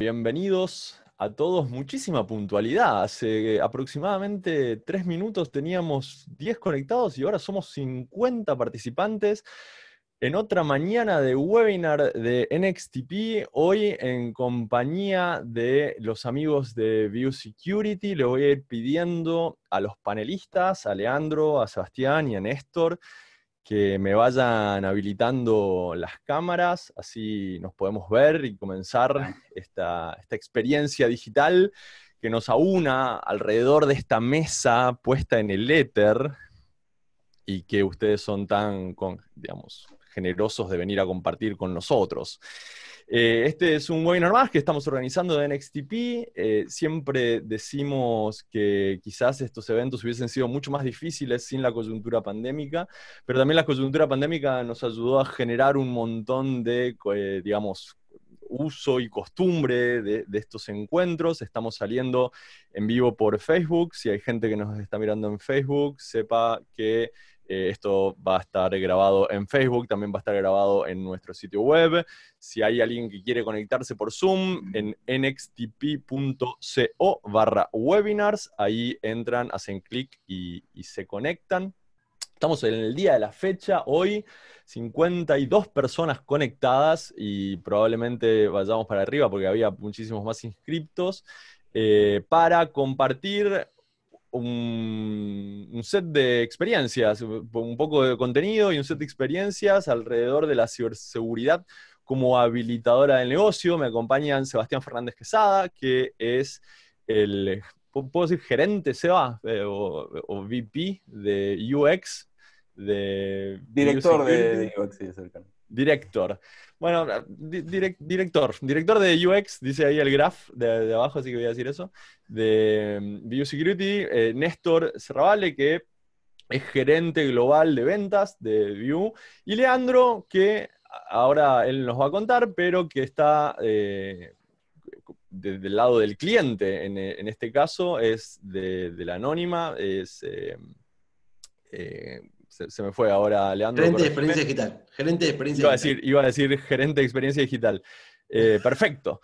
Bienvenidos a todos, muchísima puntualidad. Hace eh, aproximadamente tres minutos teníamos 10 conectados y ahora somos 50 participantes en otra mañana de webinar de NXTP, hoy en compañía de los amigos de View Security. Le voy a ir pidiendo a los panelistas, a Leandro, a Sebastián y a Néstor, que me vayan habilitando las cámaras, así nos podemos ver y comenzar esta, experiencia digital que nos aúna alrededor de esta mesa puesta en el éter y que ustedes son tan, digamos, generosos de venir a compartir con nosotros. Eh, este es un webinar más que estamos organizando de NXTP. Eh, siempre decimos que quizás estos eventos hubiesen sido mucho más difíciles sin la coyuntura pandémica, pero también la coyuntura pandémica nos ayudó a generar un montón de, eh, digamos, uso y costumbre de, estos encuentros. Estamos saliendo en vivo por Facebook. Si hay gente que nos está mirando en Facebook, sepa que eh, esto va a estar grabado en Facebook, también va a estar grabado en nuestro sitio web. Si hay alguien que quiere conectarse por Zoom, en nxtp.co barra webinars, ahí entran, hacen clic y, se conectan. Estamos en el día de la fecha, hoy 52 personas conectadas y probablemente vayamos para arriba porque había muchísimos más inscriptos eh, para compartir un, un set de experiencias, un poco de contenido y un set de experiencias alrededor de la ciberseguridad como habilitadora del negocio. Me acompañan Sebastián Fernández Quesada, que es el, ¿puedo gerente, Seba? va eh, o, VP de UX. Director de, UX, sí, cercano. Director. Bueno, ah, director. Director de UX, dice ahí el graph de, abajo, así que voy a decir eso. De View mm, Security, eh, Néstor Cerravale, que es gerente global de ventas de View, y Leandro, que ahora él nos va a contar, pero que está eh, del lado del cliente, en, este caso es de, la anónima, es eh, eh, se, me fue ahora, Leandro. Gerente de experiencia digital. iba a decir, gerente de experiencia digital. Eh, perfecto.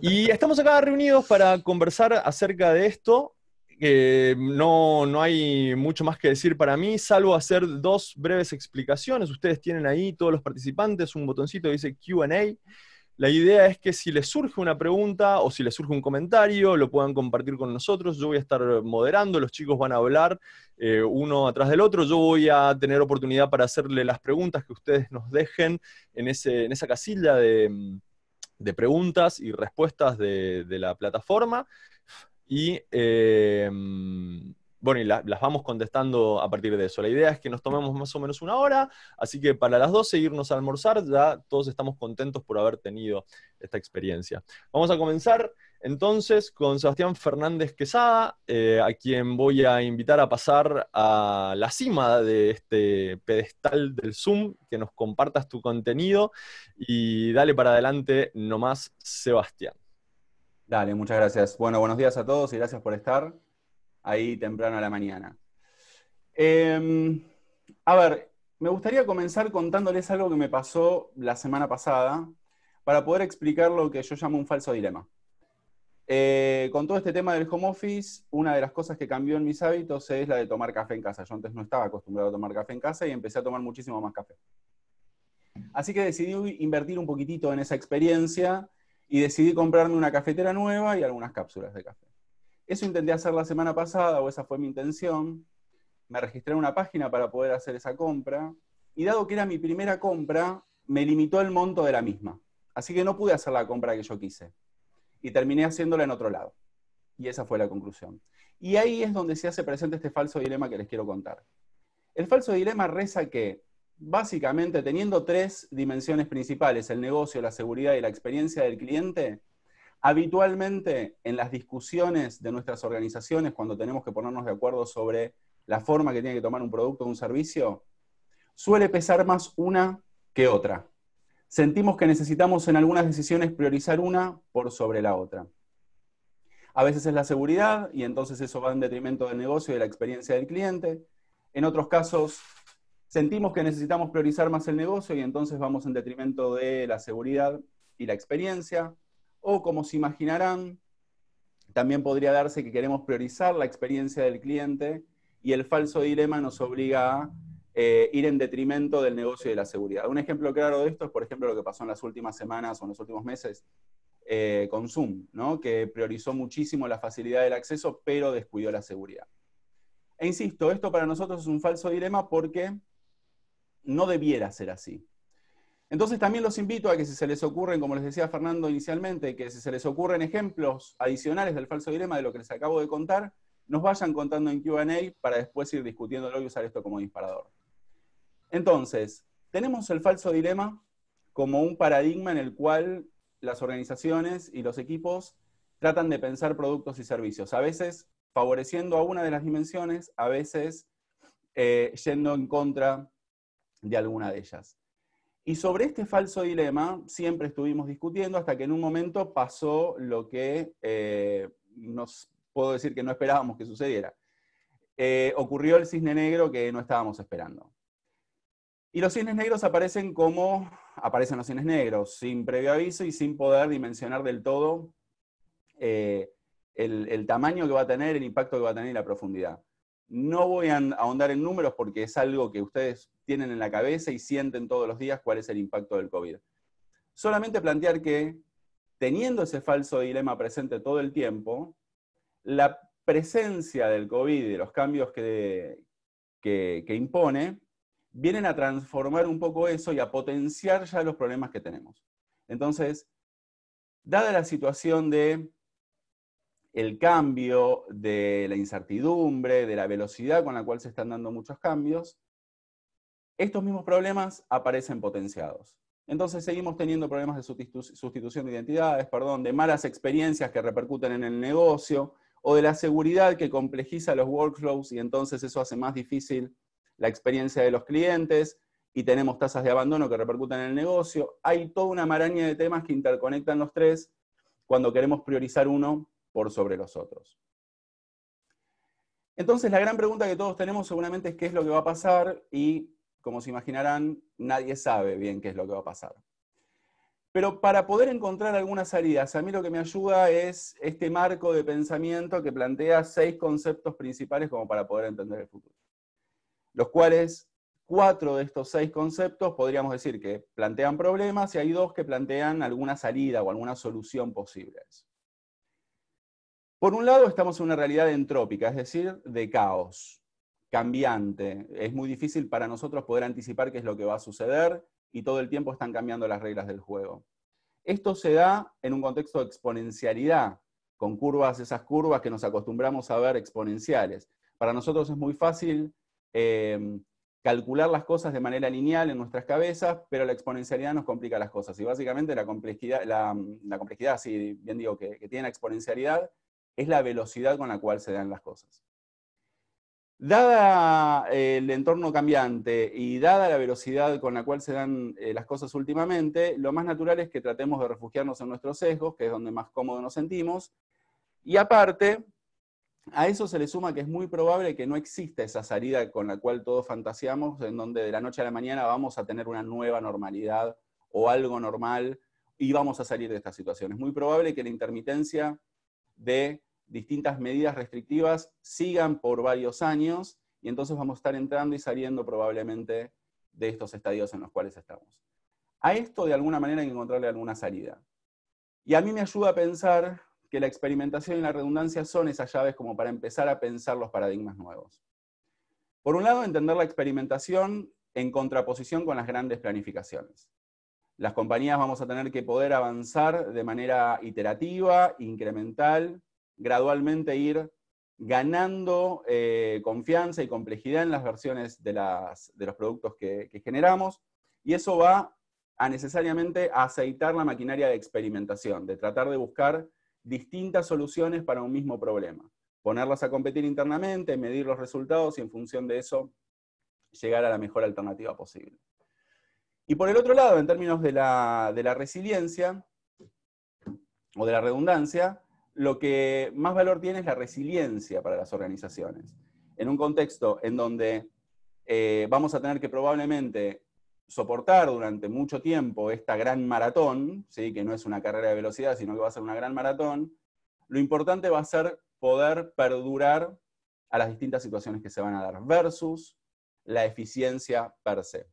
Y estamos acá reunidos para conversar acerca de esto. no, no hay mucho más que decir para mí, salvo hacer dos breves explicaciones. Ustedes tienen ahí, todos los participantes, un botoncito que dice QA la idea es que si les surge una pregunta o si les surge un comentario, lo puedan compartir con nosotros. Yo voy a estar moderando, los chicos van a hablar eh, uno atrás del otro. Yo voy a tener oportunidad para hacerle las preguntas que ustedes nos dejen en, ese, en esa casilla de, preguntas y respuestas de, la plataforma. Y. Eh, bueno, y las vamos contestando a partir de eso. La idea es que nos tomemos más o menos una hora, así que para las 12 irnos a almorzar, ya todos estamos contentos por haber tenido esta experiencia. Vamos a comenzar entonces con Sebastián Fernández Quesada, eh, a quien voy a invitar a pasar a la cima de este pedestal del Zoom, que nos compartas tu contenido y dale para adelante nomás, Sebastián. Dale, muchas gracias. Bueno, buenos días a todos y gracias por estar ahí temprano a la mañana. Em, a ver, me gustaría comenzar contándoles algo que me pasó la semana pasada para poder explicar lo que yo llamo un falso dilema. Eh, con todo este tema del home office, una de las cosas que cambió en mis hábitos es la de tomar café en casa. Yo antes no estaba acostumbrado a tomar café en casa y empecé a tomar muchísimo más café. Así que decidí invertir un poquitito en esa experiencia y decidí comprarme una cafetera nueva y algunas cápsulas de café. Eso intenté hacer la semana pasada, o esa fue mi intención. Me registré en una página para poder hacer esa compra. Y dado que era mi primera compra, me limitó el monto de la misma. Así que no pude hacer la compra que yo quise. Y terminé haciéndola en otro lado. Y esa fue la conclusión. Y ahí es donde se hace presente este falso dilema que les quiero contar. El falso dilema reza que, básicamente, teniendo tres dimensiones principales, el negocio, la seguridad y la experiencia del cliente, Habitualmente en las discusiones de nuestras organizaciones, cuando tenemos que ponernos de acuerdo sobre la forma que tiene que tomar un producto o un servicio, suele pesar más una que otra. Sentimos que necesitamos en algunas decisiones priorizar una por sobre la otra. A veces es la seguridad y entonces eso va en detrimento del negocio y de la experiencia del cliente. En otros casos sentimos que necesitamos priorizar más el negocio y entonces vamos en detrimento de la seguridad y la experiencia. O como se imaginarán, también podría darse que queremos priorizar la experiencia del cliente y el falso dilema nos obliga a eh, ir en detrimento del negocio y de la seguridad. Un ejemplo claro de esto es, por ejemplo, lo que pasó en las últimas semanas o en los últimos meses eh, con Zoom, ¿no? que priorizó muchísimo la facilidad del acceso, pero descuidó la seguridad. E insisto, esto para nosotros es un falso dilema porque no debiera ser así. Entonces también los invito a que si se les ocurren, como les decía Fernando inicialmente, que si se les ocurren ejemplos adicionales del falso dilema de lo que les acabo de contar, nos vayan contando en QA para después ir discutiéndolo y usar esto como disparador. Entonces, tenemos el falso dilema como un paradigma en el cual las organizaciones y los equipos tratan de pensar productos y servicios, a veces favoreciendo a una de las dimensiones, a veces eh, yendo en contra de alguna de ellas. Y sobre este falso dilema siempre estuvimos discutiendo hasta que en un momento pasó lo que eh, nos puedo decir que no esperábamos que sucediera. Eh, ocurrió el cisne negro que no estábamos esperando. Y los cisnes negros aparecen como aparecen los cisnes negros, sin previo aviso y sin poder dimensionar del todo eh, el, el, tamaño que va a tener, el impacto que va a tener y la profundidad. No voy a ahondar en números porque es algo que ustedes tienen en la cabeza y sienten todos los días cuál es el impacto del COVID. Solamente plantear que, teniendo ese falso dilema presente todo el tiempo, la presencia del COVID y los cambios que, que, que impone vienen a transformar un poco eso y a potenciar ya los problemas que tenemos. Entonces, dada la situación de el cambio, de la incertidumbre, de la velocidad con la cual se están dando muchos cambios, estos mismos problemas aparecen potenciados. Entonces seguimos teniendo problemas de sustitución de identidades, perdón, de malas experiencias que repercuten en el negocio o de la seguridad que complejiza los workflows y entonces eso hace más difícil la experiencia de los clientes y tenemos tasas de abandono que repercuten en el negocio. Hay toda una maraña de temas que interconectan los tres. Cuando queremos priorizar uno, por sobre los otros. Entonces, la gran pregunta que todos tenemos seguramente es qué es lo que va a pasar y, como se imaginarán, nadie sabe bien qué es lo que va a pasar. Pero para poder encontrar algunas salidas, a mí lo que me ayuda es este marco de pensamiento que plantea seis conceptos principales como para poder entender el futuro. Los cuales, cuatro de estos seis conceptos podríamos decir que plantean problemas y hay dos que plantean alguna salida o alguna solución posible eso. Por un lado, estamos en una realidad entrópica, es decir, de caos, cambiante. Es muy difícil para nosotros poder anticipar qué es lo que va a suceder y todo el tiempo están cambiando las reglas del juego. Esto se da en un contexto de exponencialidad, con curvas, esas curvas que nos acostumbramos a ver exponenciales. Para nosotros es muy fácil eh, calcular las cosas de manera lineal en nuestras cabezas, pero la exponencialidad nos complica las cosas. Y básicamente la complejidad, si bien digo que, que tiene la exponencialidad, es la velocidad con la cual se dan las cosas. Dada eh, el entorno cambiante y dada la velocidad con la cual se dan eh, las cosas últimamente, lo más natural es que tratemos de refugiarnos en nuestros sesgos, que es donde más cómodo nos sentimos. Y aparte, a eso se le suma que es muy probable que no exista esa salida con la cual todos fantaseamos, en donde de la noche a la mañana vamos a tener una nueva normalidad o algo normal y vamos a salir de esta situación. Es muy probable que la intermitencia de distintas medidas restrictivas sigan por varios años y entonces vamos a estar entrando y saliendo probablemente de estos estadios en los cuales estamos. A esto de alguna manera hay que encontrarle alguna salida. Y a mí me ayuda a pensar que la experimentación y la redundancia son esas llaves como para empezar a pensar los paradigmas nuevos. Por un lado, entender la experimentación en contraposición con las grandes planificaciones. Las compañías vamos a tener que poder avanzar de manera iterativa, incremental, gradualmente ir ganando eh, confianza y complejidad en las versiones de, los productos que, generamos, y eso va a necesariamente aceitar la maquinaria de experimentación, de tratar de buscar distintas soluciones para un mismo problema, ponerlas a competir internamente, medir los resultados y en función de eso llegar a la mejor alternativa posible. Y por el otro lado, en términos de la resiliencia o de la redundancia, lo que más valor tiene es la resiliencia para las organizaciones. En un contexto en donde eh, vamos a tener que probablemente soportar durante mucho tiempo esta gran maratón, ¿sí? que no es una carrera de velocidad, sino que va a ser una gran maratón, lo importante va a ser poder perdurar a las distintas situaciones que se van a dar versus la eficiencia per se.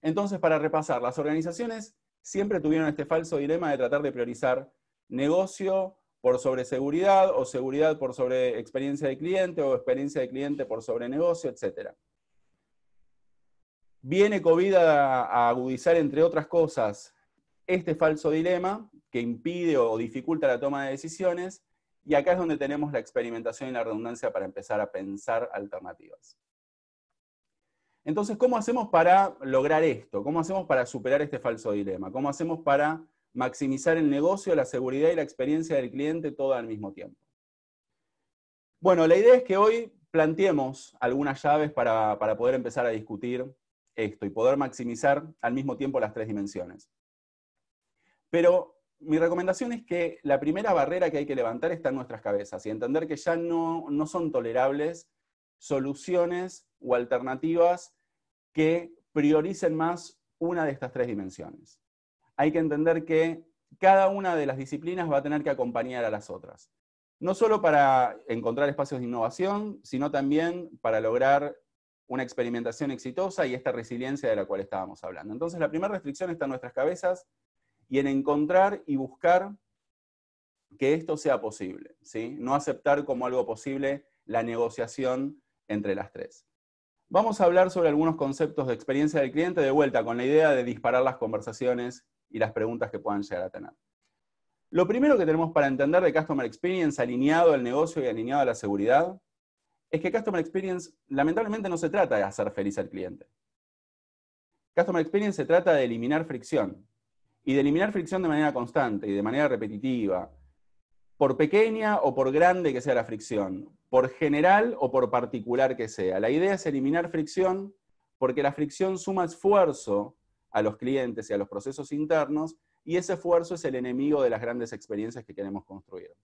Entonces, para repasar, las organizaciones siempre tuvieron este falso dilema de tratar de priorizar negocio por sobre seguridad o seguridad por sobre experiencia de cliente o experiencia de cliente por sobre negocio, etc. Viene COVID a agudizar, entre otras cosas, este falso dilema que impide o dificulta la toma de decisiones y acá es donde tenemos la experimentación y la redundancia para empezar a pensar alternativas. Entonces, ¿cómo hacemos para lograr esto? ¿Cómo hacemos para superar este falso dilema? ¿Cómo hacemos para maximizar el negocio, la seguridad y la experiencia del cliente todo al mismo tiempo. Bueno, la idea es que hoy planteemos algunas llaves para, poder empezar a discutir esto y poder maximizar al mismo tiempo las tres dimensiones. Pero mi recomendación es que la primera barrera que hay que levantar está en nuestras cabezas y entender que ya no son tolerables soluciones o alternativas que prioricen más una de estas tres dimensiones hay que entender que cada una de las disciplinas va a tener que acompañar a las otras. No solo para encontrar espacios de innovación, sino también para lograr una experimentación exitosa y esta resiliencia de la cual estábamos hablando. Entonces, la primera restricción está en nuestras cabezas y en encontrar y buscar que esto sea posible, ¿sí? No aceptar como algo posible la negociación entre las tres. Vamos a hablar sobre algunos conceptos de experiencia del cliente de vuelta con la idea de disparar las conversaciones y las preguntas que puedan llegar a tener. Lo primero que tenemos para entender de Customer Experience alineado al negocio y alineado a la seguridad es que Customer Experience lamentablemente no se trata de hacer feliz al cliente. Customer Experience se trata de eliminar fricción y de eliminar fricción de manera constante y de manera repetitiva, por pequeña o por grande que sea la fricción, por general o por particular que sea. La idea es eliminar fricción porque la fricción suma esfuerzo a los clientes y a los procesos internos, y ese esfuerzo es el enemigo de las grandes experiencias que queremos construir.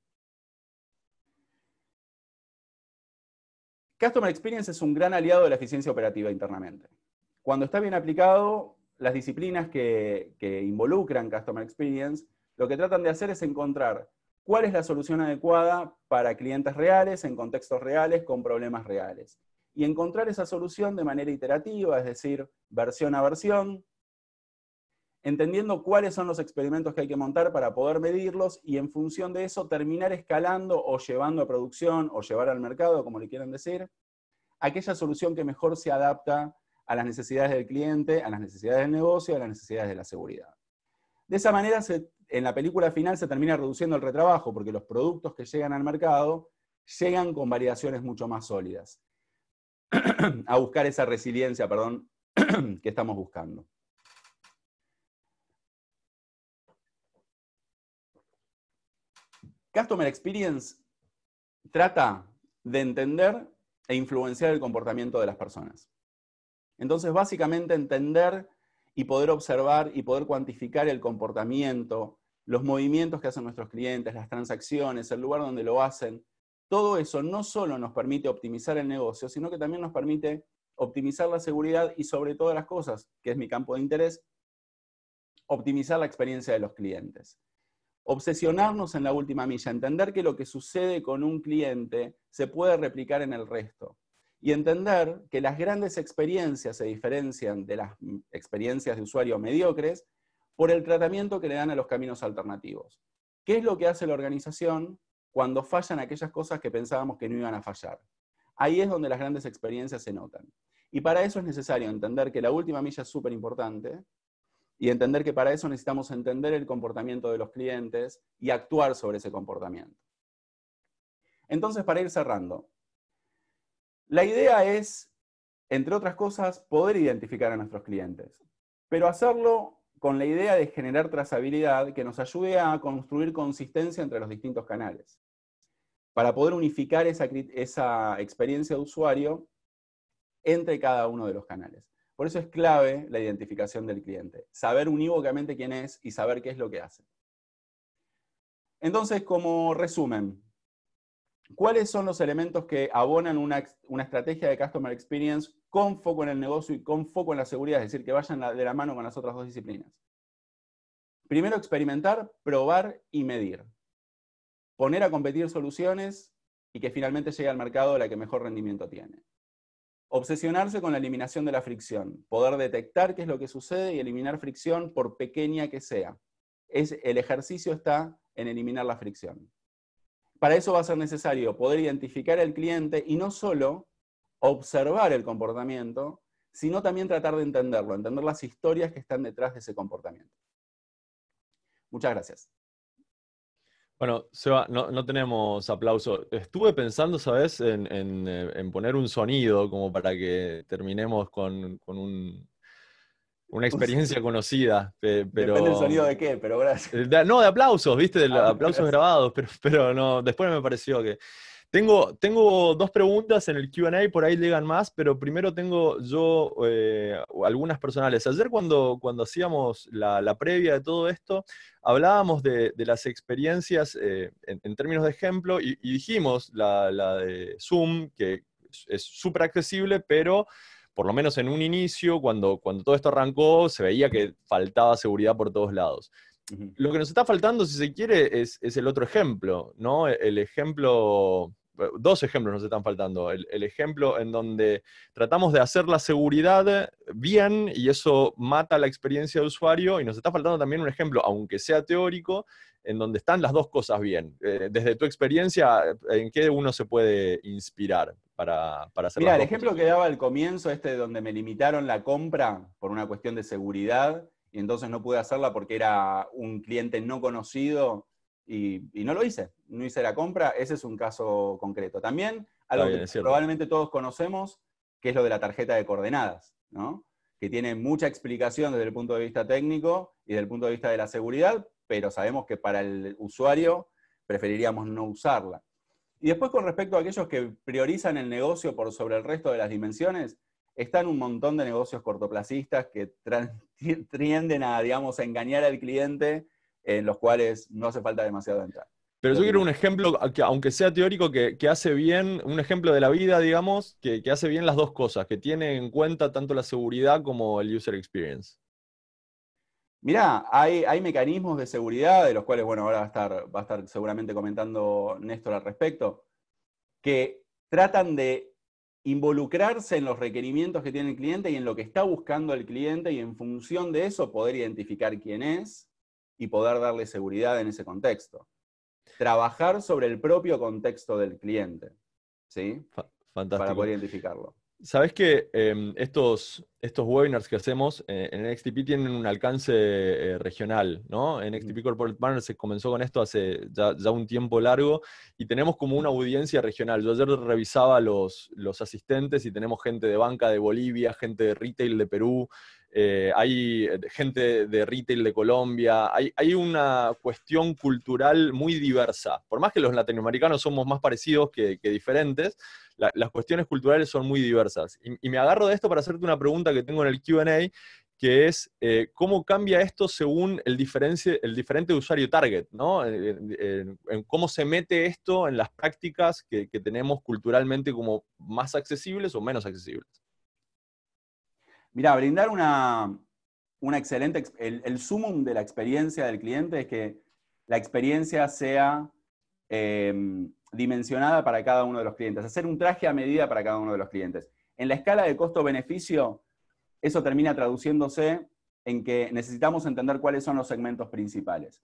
Customer Experience es un gran aliado de la eficiencia operativa internamente. Cuando está bien aplicado, las disciplinas que, involucran Customer Experience lo que tratan de hacer es encontrar cuál es la solución adecuada para clientes reales, en contextos reales, con problemas reales. Y encontrar esa solución de manera iterativa, es decir, versión a versión, entendiendo cuáles son los experimentos que hay que montar para poder medirlos y en función de eso terminar escalando o llevando a producción o llevar al mercado, como le quieran decir, aquella solución que mejor se adapta a las necesidades del cliente, a las necesidades del negocio, a las necesidades de la seguridad. De esa manera, en la película final se termina reduciendo el retrabajo, porque los productos que llegan al mercado llegan con variaciones mucho más sólidas, a buscar esa resiliencia, que estamos buscando. Customer Experience trata de entender e influenciar el comportamiento de las personas. Entonces, básicamente entender y poder observar y poder cuantificar el comportamiento, los movimientos que hacen nuestros clientes, las transacciones, el lugar donde lo hacen, todo eso no solo nos permite optimizar el negocio, sino que también nos permite optimizar la seguridad y sobre todas las cosas, que es mi campo de interés, optimizar la experiencia de los clientes obsesionarnos en la última milla, entender que lo que sucede con un cliente se puede replicar en el resto y entender que las grandes experiencias se diferencian de las mm, experiencias de usuarios mediocres por el tratamiento que le dan a los caminos alternativos. ¿Qué es lo que hace la organización cuando fallan aquellas cosas que pensábamos que no iban a fallar? Ahí es donde las grandes experiencias se notan. Y para eso es necesario entender que la última milla es súper importante, y entender que para eso necesitamos entender el comportamiento de los clientes y actuar sobre ese comportamiento. Entonces, para ir cerrando, la idea es, entre otras cosas, poder identificar a nuestros clientes, pero hacerlo con la idea de generar trazabilidad que nos ayude a construir consistencia entre los distintos canales, para poder unificar esa, experiencia de usuario entre cada uno de los canales. Por eso es clave la identificación del cliente, saber unívocamente quién es y saber qué es lo que hace. Entonces, como resumen, ¿cuáles son los elementos que abonan una, estrategia de Customer Experience con foco en el negocio y con foco en la seguridad? Es decir, que vayan de la mano con las otras dos disciplinas. Primero, experimentar, probar y medir. Poner a competir soluciones y que finalmente llegue al mercado la que mejor rendimiento tiene. Obsesionarse con la eliminación de la fricción, poder detectar qué es lo que sucede y eliminar fricción por pequeña que sea. el ejercicio está en eliminar la fricción. Para eso va a ser necesario poder identificar al cliente y no solo observar el comportamiento, sino también tratar de entenderlo, entender las historias que están detrás de ese comportamiento. Muchas gracias. Bueno, Seba, no, tenemos aplauso. Estuve pensando, ¿sabes?, en, eh, en, poner un sonido como para que terminemos con, una experiencia conocida. Pero, Depende del sonido de qué, pero gracias. Eh, no, de aplausos, ¿viste? De ah, aplausos grabados, pero, pero no, después me pareció que tengo, dos preguntas en el QA, por ahí llegan más, pero primero tengo yo eh, algunas personales. Ayer cuando, cuando hacíamos la, previa de todo esto, hablábamos de, las experiencias eh, en, términos de ejemplo y, dijimos la, de Zoom, que es súper accesible, pero por lo menos en un inicio, cuando, cuando todo esto arrancó, se veía que faltaba seguridad por todos lados. Lo que nos está faltando, si se quiere, es, el otro ejemplo, ¿no? E, el ejemplo eh, dos ejemplos nos están faltando. El, ejemplo en donde tratamos de hacer la seguridad bien y eso mata la experiencia de usuario y nos está faltando también un ejemplo, aunque sea teórico, en donde están las dos cosas bien. Eh, desde tu experiencia, ¿en qué uno se puede inspirar para, para hacer Mira, el ejemplo que daba al comienzo, este donde me limitaron la compra por una cuestión de seguridad, y entonces no pude hacerla porque era un cliente no conocido y, no lo hice, no hice la compra, ese es un caso concreto. También algo que probablemente todos conocemos, que es lo de la tarjeta de coordenadas, que tiene mucha explicación desde el punto de vista técnico y desde el punto de vista de la seguridad, pero sabemos que para el usuario preferiríamos no usarla. Y después con respecto a aquellos que priorizan el negocio por sobre el resto de las dimensiones, están un montón de negocios cortoplacistas que tienden a, digamos, a engañar al cliente, en los cuales no hace falta demasiado entrar. Pero yo quiero un ejemplo, aunque sea teórico, que, hace bien, un ejemplo de la vida, digamos, que, hace bien las dos cosas, que tiene en cuenta tanto la seguridad como el user experience. Mirá, hay, hay, mecanismos de seguridad, de los cuales, bueno, ahora va a, estar, va a estar seguramente comentando Néstor al respecto, que tratan de involucrarse en los requerimientos que tiene el cliente y en lo que está buscando el cliente y en función de eso poder identificar quién es y poder darle seguridad en ese contexto. Trabajar sobre el propio contexto del cliente, ¿sí? Fantástico. Para poder identificarlo. Sabes que em, estos, estos webinars que hacemos eh, en NXTP tienen un alcance eh, regional, ¿no? NXTP Corporate Partners se comenzó con esto hace ya, un tiempo largo y tenemos como una audiencia regional. Yo ayer revisaba los, los asistentes y tenemos gente de banca de Bolivia, gente de retail de Perú, eh, hay gente de retail de Colombia, hay, hay, una cuestión cultural muy diversa. Por más que los latinoamericanos somos más parecidos que, diferentes, las cuestiones culturales son muy diversas. y me agarro de esto para hacerte una pregunta que tengo en el QA, que es eh, cómo cambia esto según el, el diferente usuario target, ¿no? En, cómo se mete esto en las prácticas que, tenemos culturalmente como más accesibles o menos accesibles. Mira, brindar una, excelente, el, el, sumum de la experiencia del cliente es que la experiencia sea eh, dimensionada para cada uno de los clientes, hacer un traje a medida para cada uno de los clientes. En la escala de costo-beneficio, eso termina traduciéndose en que necesitamos entender cuáles son los segmentos principales.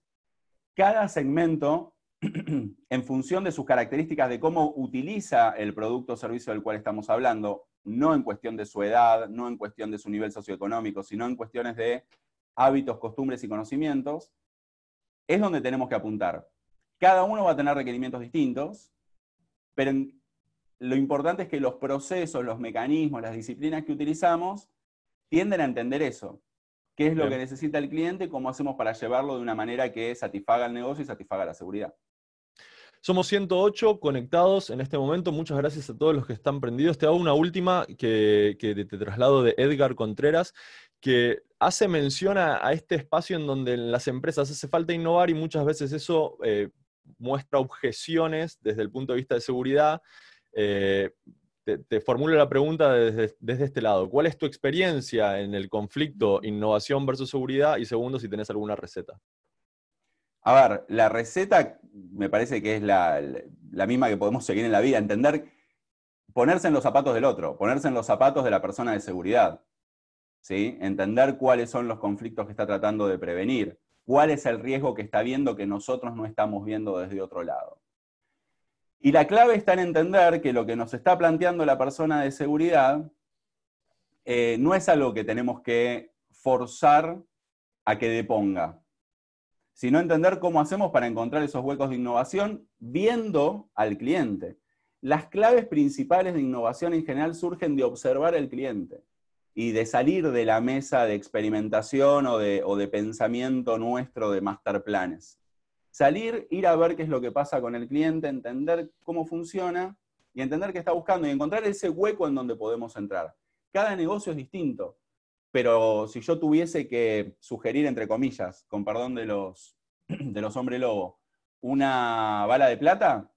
Cada segmento, en función de sus características de cómo utiliza el producto o servicio del cual estamos hablando, no en cuestión de su edad, no en cuestión de su nivel socioeconómico, sino en cuestiones de hábitos, costumbres y conocimientos, es donde tenemos que apuntar. Cada uno va a tener requerimientos distintos, pero lo importante es que los procesos, los mecanismos, las disciplinas que utilizamos tienden a entender eso. ¿Qué es lo que necesita el cliente? ¿Cómo hacemos para llevarlo de una manera que satisfaga el negocio y satisfaga la seguridad? Somos 108 conectados en este momento. Muchas gracias a todos los que están prendidos. Te hago una última que, te traslado de Edgar Contreras, que hace mención a, este espacio en donde en las empresas hace falta innovar y muchas veces eso eh, muestra objeciones desde el punto de vista de seguridad. Eh, te, formulo la pregunta desde, este lado. ¿Cuál es tu experiencia en el conflicto innovación versus seguridad? Y segundo, si tenés alguna receta. A ver, la receta me parece que es la, la misma que podemos seguir en la vida, entender, ponerse en los zapatos del otro, ponerse en los zapatos de la persona de seguridad, ¿sí? entender cuáles son los conflictos que está tratando de prevenir, cuál es el riesgo que está viendo que nosotros no estamos viendo desde otro lado. Y la clave está en entender que lo que nos está planteando la persona de seguridad eh, no es algo que tenemos que forzar a que deponga, sino entender cómo hacemos para encontrar esos huecos de innovación viendo al cliente. Las claves principales de innovación en general surgen de observar al cliente y de salir de la mesa de experimentación o de, o de pensamiento nuestro de master planes salir, ir a ver qué es lo que pasa con el cliente, entender cómo funciona y entender qué está buscando y encontrar ese hueco en donde podemos entrar. Cada negocio es distinto, pero si yo tuviese que sugerir, entre comillas, con perdón de los, de los hombre lobo, una bala de plata,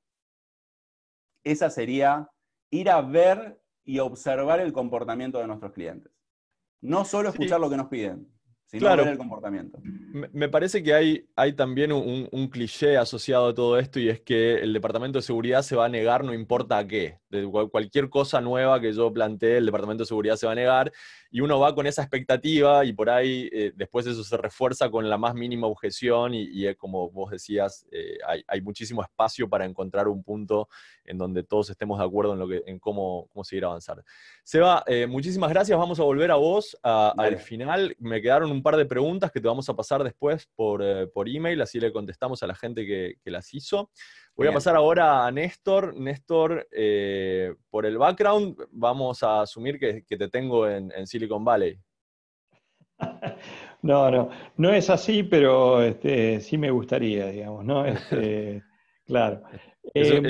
esa sería ir a ver y observar el comportamiento de nuestros clientes. No solo escuchar lo que nos piden claro. el comportamiento. Me parece que hay, hay también un, cliché asociado a todo esto y es que el Departamento de Seguridad se va a negar no importa a qué. cualquier cosa nueva que yo plantee, el Departamento de Seguridad se va a negar y uno va con esa expectativa y por ahí eh, después eso se refuerza con la más mínima objeción y, como vos decías, eh, hay, muchísimo espacio para encontrar un punto en donde todos estemos de acuerdo en, lo que, en cómo, cómo seguir avanzando. Seba, eh, muchísimas gracias. Vamos a volver a vos al final. Me quedaron un par de preguntas que te vamos a pasar después por, eh, email, así le contestamos a la gente que, las hizo. Voy a pasar ahora a Néstor. Néstor, eh, por el background, vamos a asumir que, te tengo en, Silicon Valley. No, no, no es así, pero este, sí me gustaría, digamos, ¿no? Este, claro. Eh,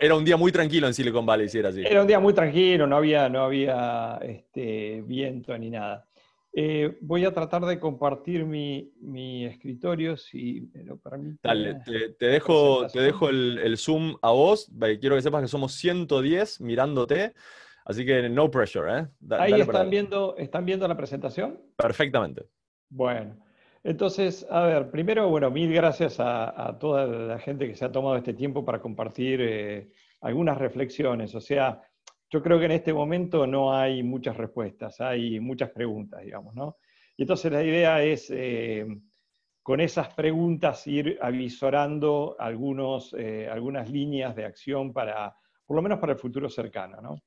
era, un día muy tranquilo en Silicon Valley, si era así. Era un día muy tranquilo, no había, no había este, viento ni nada. Eh, voy a tratar de compartir mi, escritorio, si me lo permite. Dale, te, dejo, te dejo el, Zoom a vos, quiero que sepas que somos 110 mirándote, así que no pressure. ¿eh? Ahí están, viendo, están viendo la presentación. Perfectamente. Bueno, entonces, a ver, primero, bueno, mil gracias a, toda la gente que se ha tomado este tiempo para compartir eh, algunas reflexiones, o sea, yo creo que en este momento no hay muchas respuestas, hay muchas preguntas, digamos, ¿no? Y entonces la idea es, eh, con esas preguntas, ir avisorando algunos, eh, algunas líneas de acción para, por lo menos para el futuro cercano, ¿no?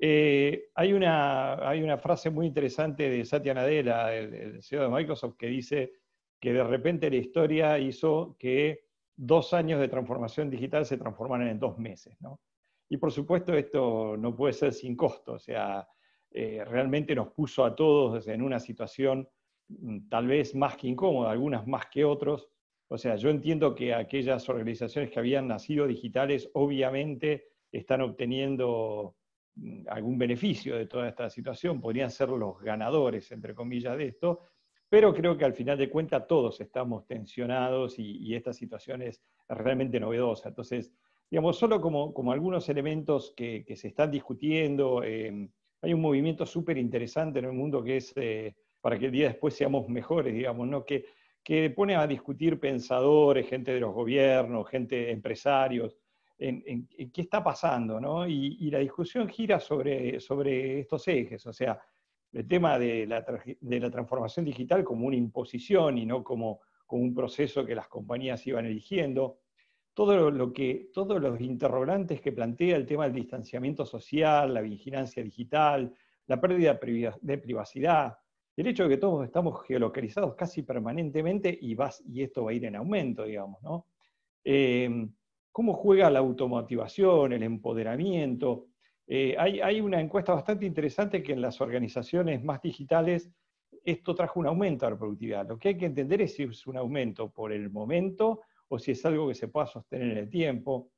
Eh, hay, una, hay una frase muy interesante de Satya Nadella, el, CEO de Microsoft, que dice que de repente la historia hizo que dos años de transformación digital se transformaran en dos meses, ¿no? Y por supuesto esto no puede ser sin costo, o sea, eh, realmente nos puso a todos en una situación mm, tal vez más que incómoda, algunas más que otros. O sea, yo entiendo que aquellas organizaciones que habían nacido digitales obviamente están obteniendo mm, algún beneficio de toda esta situación, podrían ser los ganadores, entre comillas, de esto, pero creo que al final de cuentas todos estamos tensionados y, y esta situación es realmente novedosa. Entonces, Digamos, solo como, como algunos elementos que, que, se están discutiendo, eh, hay un movimiento súper interesante en el mundo que es eh, para que el día después seamos mejores, digamos, Que, que pone a discutir pensadores, gente de los gobiernos, gente empresarios, en, qué está pasando, ¿no? Y, y, la discusión gira sobre, sobre estos ejes, o sea, el tema de la, de la transformación digital como una imposición y no como, como un proceso que las compañías iban eligiendo, que, todos los interrogantes que plantea el tema del distanciamiento social, la vigilancia digital, la pérdida de privacidad, el hecho de que todos estamos geolocalizados casi permanentemente y, vas, y esto va a ir en aumento, digamos, ¿no? Eh, ¿Cómo juega la automotivación, el empoderamiento? Eh, hay, una encuesta bastante interesante que en las organizaciones más digitales esto trajo un aumento de la productividad. Lo que hay que entender es si es un aumento por el momento o si es algo que se pueda sostener en el tiempo.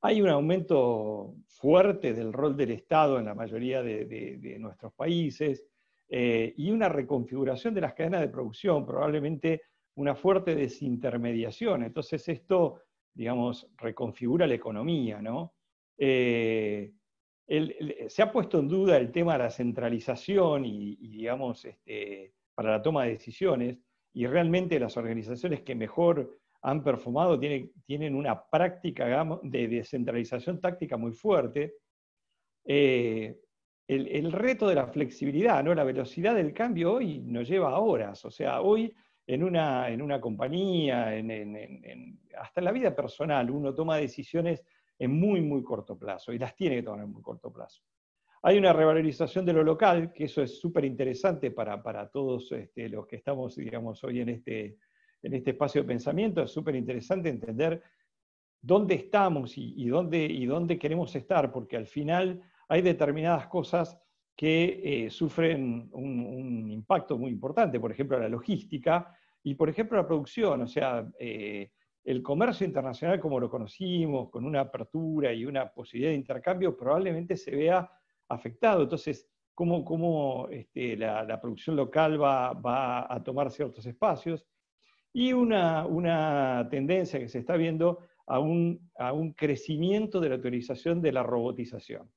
Hay un aumento fuerte del rol del Estado en la mayoría de, nuestros países eh, y una reconfiguración de las cadenas de producción, probablemente una fuerte desintermediación. Entonces esto, digamos, reconfigura la economía, ¿no? Eh, se ha puesto en duda el tema de la centralización y, digamos, este, para la toma de decisiones, y realmente las organizaciones que mejor han performado, tienen, una práctica de descentralización táctica muy fuerte. Eh, el, reto de la flexibilidad, ¿no? la velocidad del cambio hoy nos lleva a horas. O sea, hoy en una, en una compañía, en, hasta en la vida personal, uno toma decisiones en muy, muy corto plazo y las tiene que tomar en muy corto plazo. Hay una revalorización de lo local, que eso es súper interesante para, todos este, los que estamos, digamos, hoy en este, en este espacio de pensamiento. Es súper interesante entender dónde estamos y, dónde, y, dónde, queremos estar, porque al final hay determinadas cosas que eh, sufren un, impacto muy importante, por ejemplo, la logística y, por ejemplo, la producción, o sea, eh, el comercio internacional como lo conocimos, con una apertura y una posibilidad de intercambio, probablemente se vea afectado. Entonces, cómo, cómo este, la, producción local va, va, a tomar ciertos espacios y una, tendencia que se está viendo a un, crecimiento de la utilización de la robotización.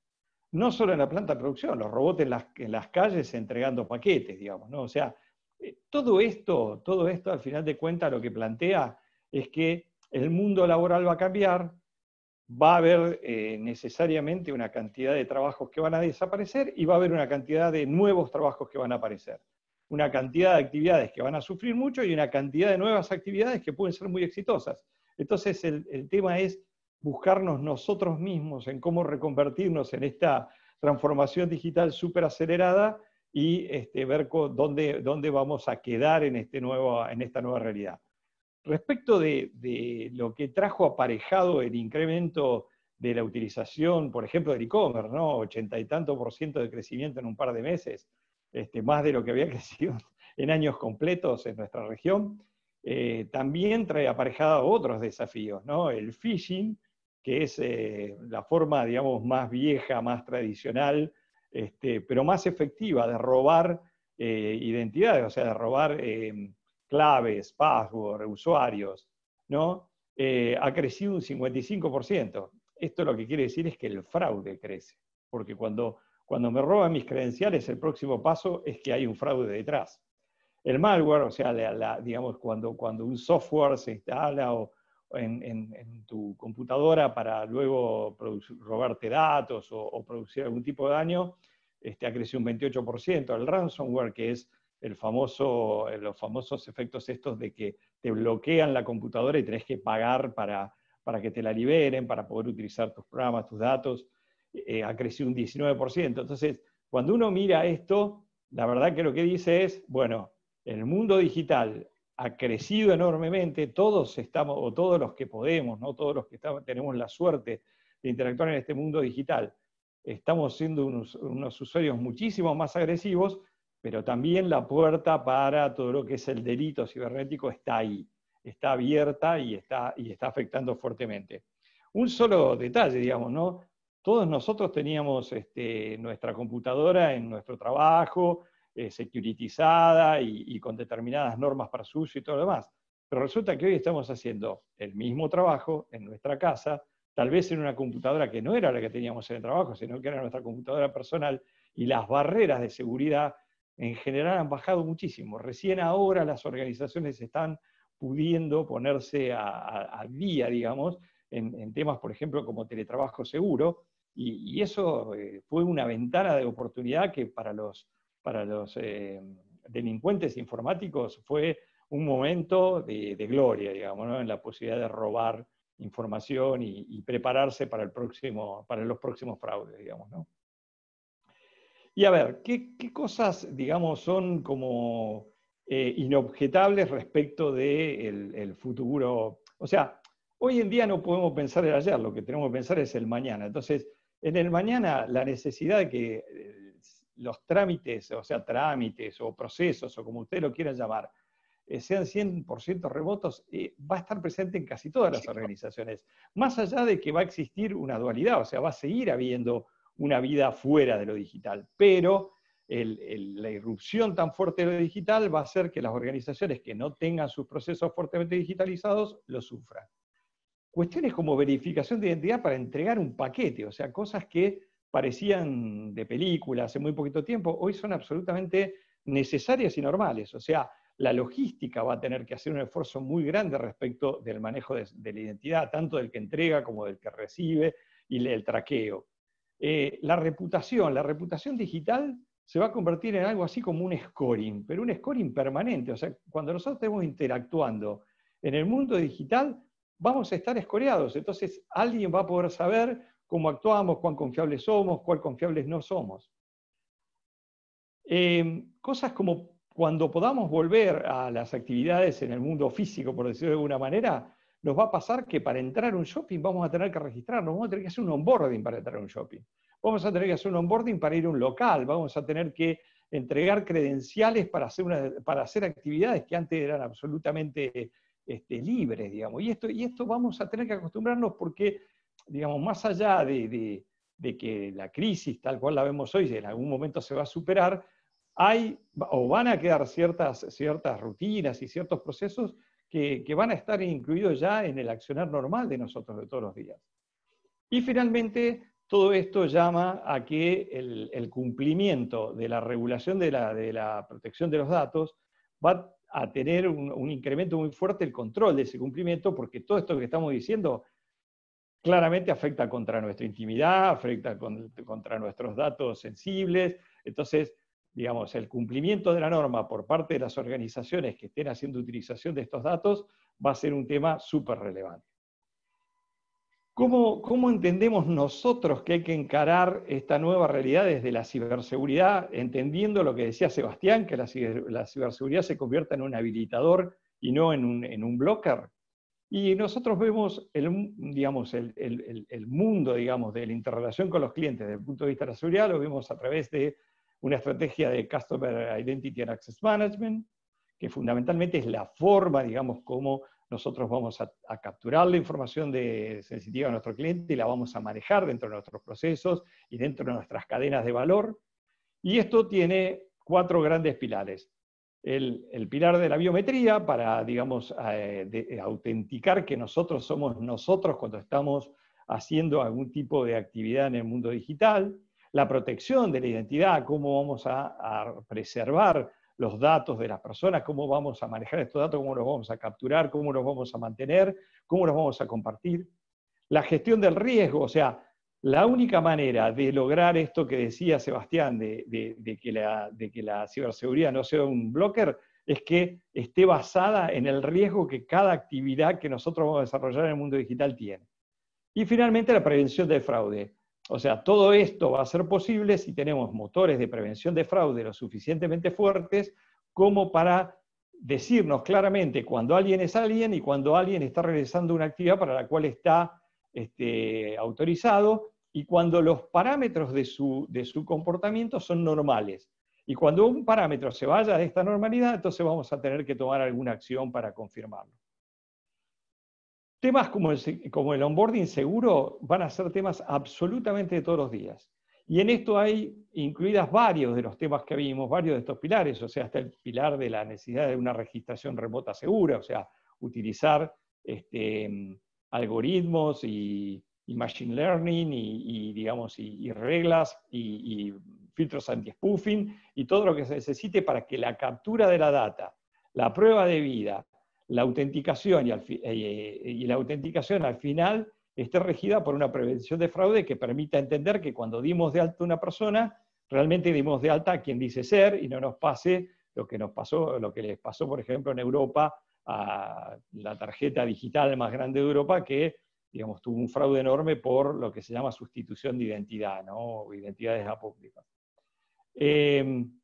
No solo en la planta de producción, los robots en las, calles entregando paquetes, digamos, O sea, eh, todo esto, todo esto al final de cuentas lo que plantea es que el mundo laboral va a cambiar, va a haber eh, necesariamente una cantidad de trabajos que van a desaparecer y va a haber una cantidad de nuevos trabajos que van a aparecer una cantidad de actividades que van a sufrir mucho y una cantidad de nuevas actividades que pueden ser muy exitosas. Entonces el, tema es buscarnos nosotros mismos en cómo reconvertirnos en esta transformación digital súper acelerada y este, ver dónde, dónde, vamos a quedar en, este en esta nueva realidad. Respecto de, lo que trajo aparejado el incremento de la utilización, por ejemplo, del e-commerce, ¿no? ochenta y tanto por ciento de crecimiento en un par de meses, este, más de lo que había crecido en años completos en nuestra región, eh, también trae aparejado otros desafíos, El phishing, que es eh, la forma, digamos, más vieja, más tradicional, este, pero más efectiva de robar eh, identidades, o sea, de robar em, claves, password, usuarios, ¿no? ha crecido un 55%. Esto lo que quiere decir es que el fraude crece, porque cuando cuando me roban mis credenciales, el próximo paso es que hay un fraude detrás. El malware, o sea, digamos, cuando, un software se instala en, tu computadora para luego robarte datos o, producir algún tipo de daño, este, ha crecido un 28%. El ransomware, que es el famoso, los famosos efectos estos de que te bloquean la computadora y tenés que pagar para, para que te la liberen, para poder utilizar tus programas, tus datos. Eh, ha crecido un 19%. Entonces, cuando uno mira esto, la verdad que lo que dice es, bueno, el mundo digital ha crecido enormemente, todos estamos, o todos los que podemos, ¿no? todos los que tenemos la suerte de interactuar en este mundo digital, estamos siendo unos, usuarios muchísimo más agresivos, pero también la puerta para todo lo que es el delito cibernético está ahí, está abierta y está, y está afectando fuertemente. Un solo detalle, digamos, ¿no? Todos nosotros teníamos este, nuestra computadora en nuestro trabajo, eh, securitizada y, con determinadas normas para su uso y todo lo demás. Pero resulta que hoy estamos haciendo el mismo trabajo en nuestra casa, tal vez en una computadora que no era la que teníamos en el trabajo, sino que era nuestra computadora personal, y las barreras de seguridad en general han bajado muchísimo. Recién ahora las organizaciones están pudiendo ponerse a, a, a día, digamos, en, temas, por ejemplo, como teletrabajo seguro, y, eso eh, fue una ventana de oportunidad que para los, para los eh, delincuentes informáticos fue un momento de, gloria, digamos, en la posibilidad de robar información y, prepararse para, el próximo, para los próximos fraudes, digamos. ¿no? Y a ver, ¿qué, cosas, digamos, son como eh, inobjetables respecto del de el futuro? O sea, Hoy en día no podemos pensar el ayer, lo que tenemos que pensar es el mañana. Entonces, en el mañana la necesidad de que eh, los trámites, o sea, trámites o procesos o como ustedes lo quieran llamar, eh, sean 100% remotos, eh, va a estar presente en casi todas las organizaciones. Más allá de que va a existir una dualidad, o sea, va a seguir habiendo una vida fuera de lo digital, pero la irrupción tan fuerte de lo digital va a hacer que las organizaciones que no tengan sus procesos fuertemente digitalizados lo sufran cuestiones como verificación de identidad para entregar un paquete, o sea, cosas que parecían de película hace muy poquito tiempo, hoy son absolutamente necesarias y normales. O sea, la logística va a tener que hacer un esfuerzo muy grande respecto del manejo de, la identidad, tanto del que entrega como del que recibe y el traqueo. Eh, la reputación, la reputación digital se va a convertir en algo así como un scoring, pero un scoring permanente. O sea, cuando nosotros estemos interactuando en el mundo digital, vamos a estar escoreados. Entonces alguien va a poder saber cómo actuamos, cuán confiables somos, cuán confiables no somos. Eh, cosas como cuando podamos volver a las actividades en el mundo físico, por decirlo de alguna manera, nos va a pasar que para entrar a un shopping vamos a tener que registrarnos, vamos a tener que hacer un onboarding para entrar a un shopping, vamos a tener que hacer un onboarding para ir a un local, vamos a tener que entregar credenciales para hacer, para hacer actividades que antes eran absolutamente este, libres, digamos. Y esto, y esto vamos a tener que acostumbrarnos porque, digamos, más allá de, que la crisis tal cual la vemos hoy, en algún momento se va a superar, hay o van a quedar ciertas, ciertas rutinas y ciertos procesos que, van a estar incluidos ya en el accionar normal de nosotros de todos los días. Y finalmente, todo esto llama a que el, cumplimiento de la regulación de la, de la, protección de los datos va, a tener un, incremento muy fuerte el control de ese cumplimiento, porque todo esto que estamos diciendo claramente afecta contra nuestra intimidad, afecta contra nuestros datos sensibles. Entonces, digamos, el cumplimiento de la norma por parte de las organizaciones que estén haciendo utilización de estos datos va a ser un tema súper relevante. ¿Cómo, entendemos nosotros que hay que encarar esta nueva realidad desde la ciberseguridad, entendiendo lo que decía Sebastián, que la, ciberseguridad se convierta en un habilitador y no en un, en blocker? Y nosotros vemos el, digamos, el, mundo digamos, de la interrelación con los clientes desde el punto de vista de la seguridad, lo vemos a través de una estrategia de Customer Identity and Access Management, que fundamentalmente es la forma, digamos, como nosotros vamos a, capturar la información sensitiva de nuestro cliente y la vamos a manejar dentro de nuestros procesos y dentro de nuestras cadenas de valor. Y esto tiene cuatro grandes pilares. El, pilar de la biometría para, digamos, eh, eh, autenticar que nosotros somos nosotros cuando estamos haciendo algún tipo de actividad en el mundo digital. La protección de la identidad, cómo vamos a preservar los datos de las personas, cómo vamos a manejar estos datos, cómo los vamos a capturar, cómo los vamos a mantener, cómo los vamos a compartir. La gestión del riesgo, o sea, la única manera de lograr esto que decía Sebastián, de, de, que, la, de que la ciberseguridad no sea un blocker, es que esté basada en el riesgo que cada actividad que nosotros vamos a desarrollar en el mundo digital tiene. Y finalmente la prevención del fraude. O sea, todo esto va a ser posible si tenemos motores de prevención de fraude lo suficientemente fuertes como para decirnos claramente cuando alguien es alguien y cuando alguien está realizando una actividad para la cual está este, autorizado y cuando los parámetros de su, de su comportamiento son normales. Y cuando un parámetro se vaya de esta normalidad, entonces vamos a tener que tomar alguna acción para confirmarlo. Temas como el, onboarding seguro van a ser temas absolutamente de todos los días. Y en esto hay incluidas varios de los temas que vimos, varios de estos pilares, o sea, está el pilar de la necesidad de una registración remota segura, o sea, utilizar este, algoritmos y, machine learning y, digamos, y reglas y, filtros anti-spoofing y todo lo que se necesite para que la captura de la data, la prueba de vida la autenticación eh, eh, y, la autenticación al final esté regida por una prevención de fraude que permita entender que cuando dimos de alta a una persona, realmente dimos de alta a quien dice ser y no nos pase lo que nos pasó, lo que les pasó, por ejemplo, en Europa a la tarjeta digital más grande de Europa que digamos, tuvo un fraude enorme por lo que se llama sustitución de identidad, ¿no? identidades apócrifas. Eh, em,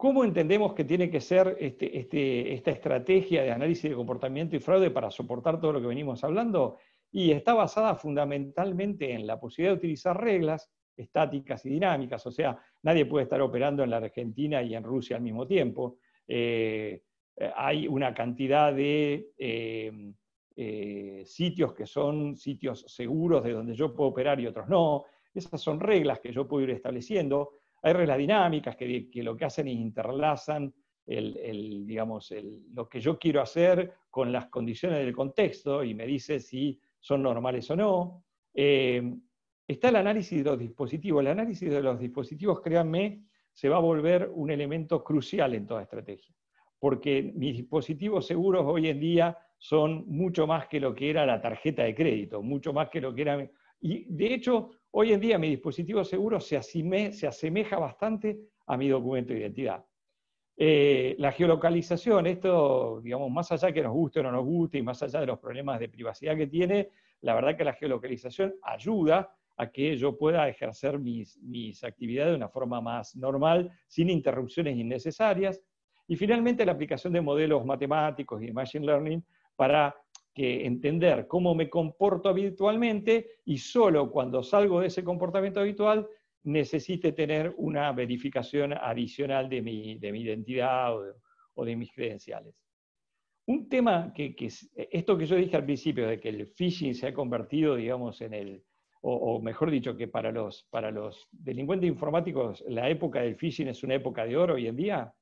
¿Cómo entendemos que tiene que ser este, este, esta estrategia de análisis de comportamiento y fraude para soportar todo lo que venimos hablando? Y está basada fundamentalmente en la posibilidad de utilizar reglas estáticas y dinámicas, o sea, nadie puede estar operando en la Argentina y en Rusia al mismo tiempo. Eh, eh, hay una cantidad de eh, sitios que son sitios seguros de donde yo puedo operar y otros no. Esas son reglas que yo puedo ir estableciendo hay reglas dinámicas que, lo que hacen es interlazan lo que yo quiero hacer con las condiciones del contexto y me dice si son normales o no. Eh, está el análisis de los dispositivos. El análisis de los dispositivos, créanme, se va a volver un elemento crucial en toda estrategia, porque mis dispositivos seguros hoy en día son mucho más que lo que era la tarjeta de crédito, mucho más que lo que era... Y de hecho, Hoy en día mi dispositivo seguro se, se asemeja bastante a mi documento de identidad. Eh, la geolocalización, esto, digamos, más allá que nos guste o no nos guste y más allá de los problemas de privacidad que tiene, la verdad que la geolocalización ayuda a que yo pueda ejercer mis, mis actividades de una forma más normal, sin interrupciones innecesarias. Y finalmente la aplicación de modelos matemáticos y machine learning para que entender cómo me comporto habitualmente y solo cuando salgo de ese comportamiento habitual necesite tener una verificación adicional de mi, de mi identidad o de, mis credenciales. Un tema que, esto que yo dije al principio, de que el phishing se ha convertido, digamos, en el, o, o, mejor dicho, que para los, para los delincuentes informáticos la época del phishing es una época de oro hoy en día,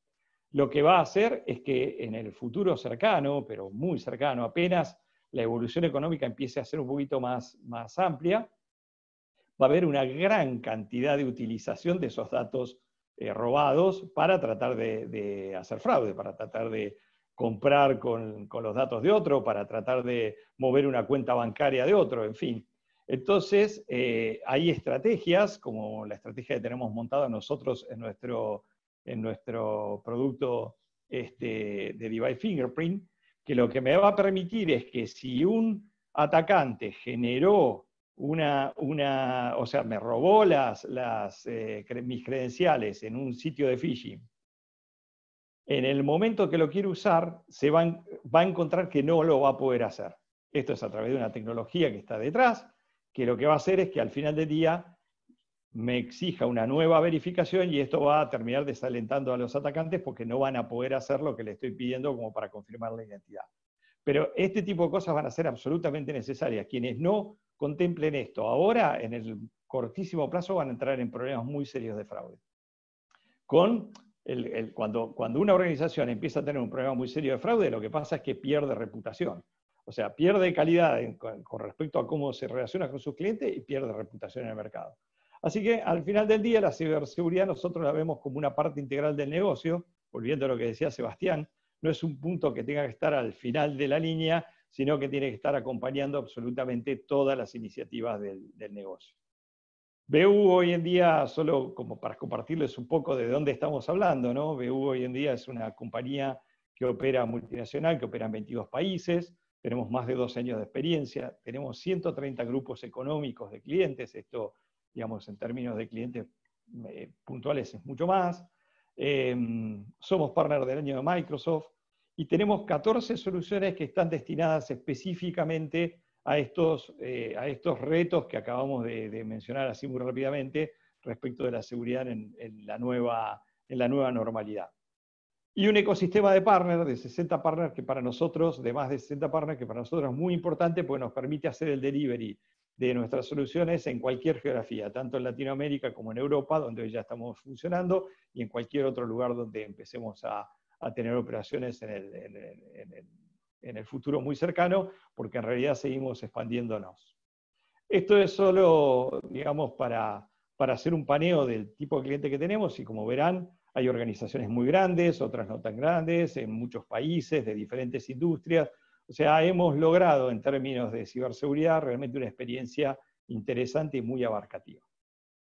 lo que va a hacer es que en el futuro cercano, pero muy cercano apenas, la evolución económica empiece a ser un poquito más, amplia, va a haber una gran cantidad de utilización de esos datos eh, robados para tratar de, hacer fraude, para tratar de comprar con, los datos de otro, para tratar de mover una cuenta bancaria de otro, en fin. Entonces, eh, hay estrategias, como la estrategia que tenemos montada nosotros en nuestro, producto este, de Device Fingerprint, que lo que me va a permitir es que si un atacante generó una, o sea, me robó las, eh, mis credenciales en un sitio de phishing, en el momento que lo quiere usar, se va a encontrar que no lo va a poder hacer. Esto es a través de una tecnología que está detrás, que lo que va a hacer es que al final del día me exija una nueva verificación y esto va a terminar desalentando a los atacantes porque no van a poder hacer lo que le estoy pidiendo como para confirmar la identidad. Pero este tipo de cosas van a ser absolutamente necesarias. Quienes no contemplen esto ahora, en el cortísimo plazo, van a entrar en problemas muy serios de fraude. cuando, una organización empieza a tener un problema muy serio de fraude, lo que pasa es que pierde reputación. O sea, pierde calidad con respecto a cómo se relaciona con sus clientes y pierde reputación en el mercado. Así que al final del día la ciberseguridad nosotros la vemos como una parte integral del negocio, volviendo a lo que decía Sebastián, no es un punto que tenga que estar al final de la línea, sino que tiene que estar acompañando absolutamente todas las iniciativas del, negocio. BU hoy en día, solo como para compartirles un poco de dónde estamos hablando, ¿no? BU hoy en día es una compañía que opera multinacional, que opera en 22 países, tenemos más de dos años de experiencia, tenemos 130 grupos económicos de clientes, esto digamos, en términos de clientes eh, puntuales es mucho más. Em, somos partner del año de Microsoft y tenemos 14 soluciones que están destinadas específicamente a estos, eh, a estos retos que acabamos de, mencionar así muy rápidamente respecto de la seguridad en, la nueva, en la nueva normalidad. Y un ecosistema de partners, de 60 partners, que para nosotros, de más de 60 partners, que para nosotros es muy importante porque nos permite hacer el delivery de nuestras soluciones en cualquier geografía, tanto en Latinoamérica como en Europa, donde ya estamos funcionando, y en cualquier otro lugar donde empecemos a, tener operaciones en el, futuro muy cercano, porque en realidad seguimos expandiéndonos. Esto es solo, digamos, para, para hacer un paneo del tipo de cliente que tenemos, y como verán, hay organizaciones muy grandes, otras no tan grandes, en muchos países, de diferentes industrias, o sea, hemos logrado en términos de ciberseguridad realmente una experiencia interesante y muy abarcativa.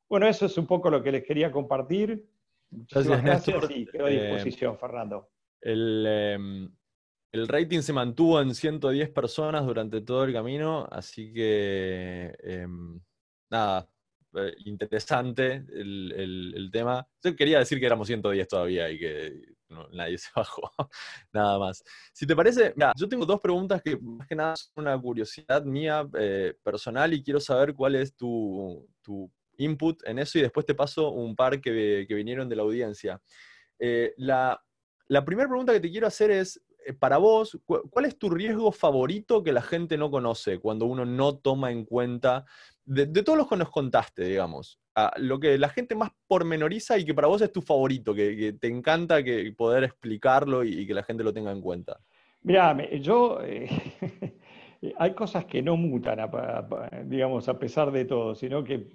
Bueno, eso es un poco lo que les quería compartir. Muchas gracias, y quedo a eh, disposición, Fernando. Em, el, rating se mantuvo en 110 personas durante todo el camino, así que em, nada, eh, interesante el, el, tema. Yo quería decir que éramos 110 todavía y que nadie se bajó, nada más. Si te parece, yo tengo dos preguntas que más que nada son una curiosidad mía eh, personal y quiero saber cuál es tu, input en eso y después te paso un par que, vinieron de la audiencia. Eh, la, la primera pregunta que te quiero hacer es, eh, para vos, ¿cuál es tu riesgo favorito que la gente no conoce cuando uno no toma en cuenta de, todos los que nos contaste, digamos, a lo que la gente más pormenoriza y que para vos es tu favorito, que, te encanta que poder explicarlo y, que la gente lo tenga en cuenta. Mira, yo... Eh, hay cosas que no mutan, digamos, a pesar de todo, sino que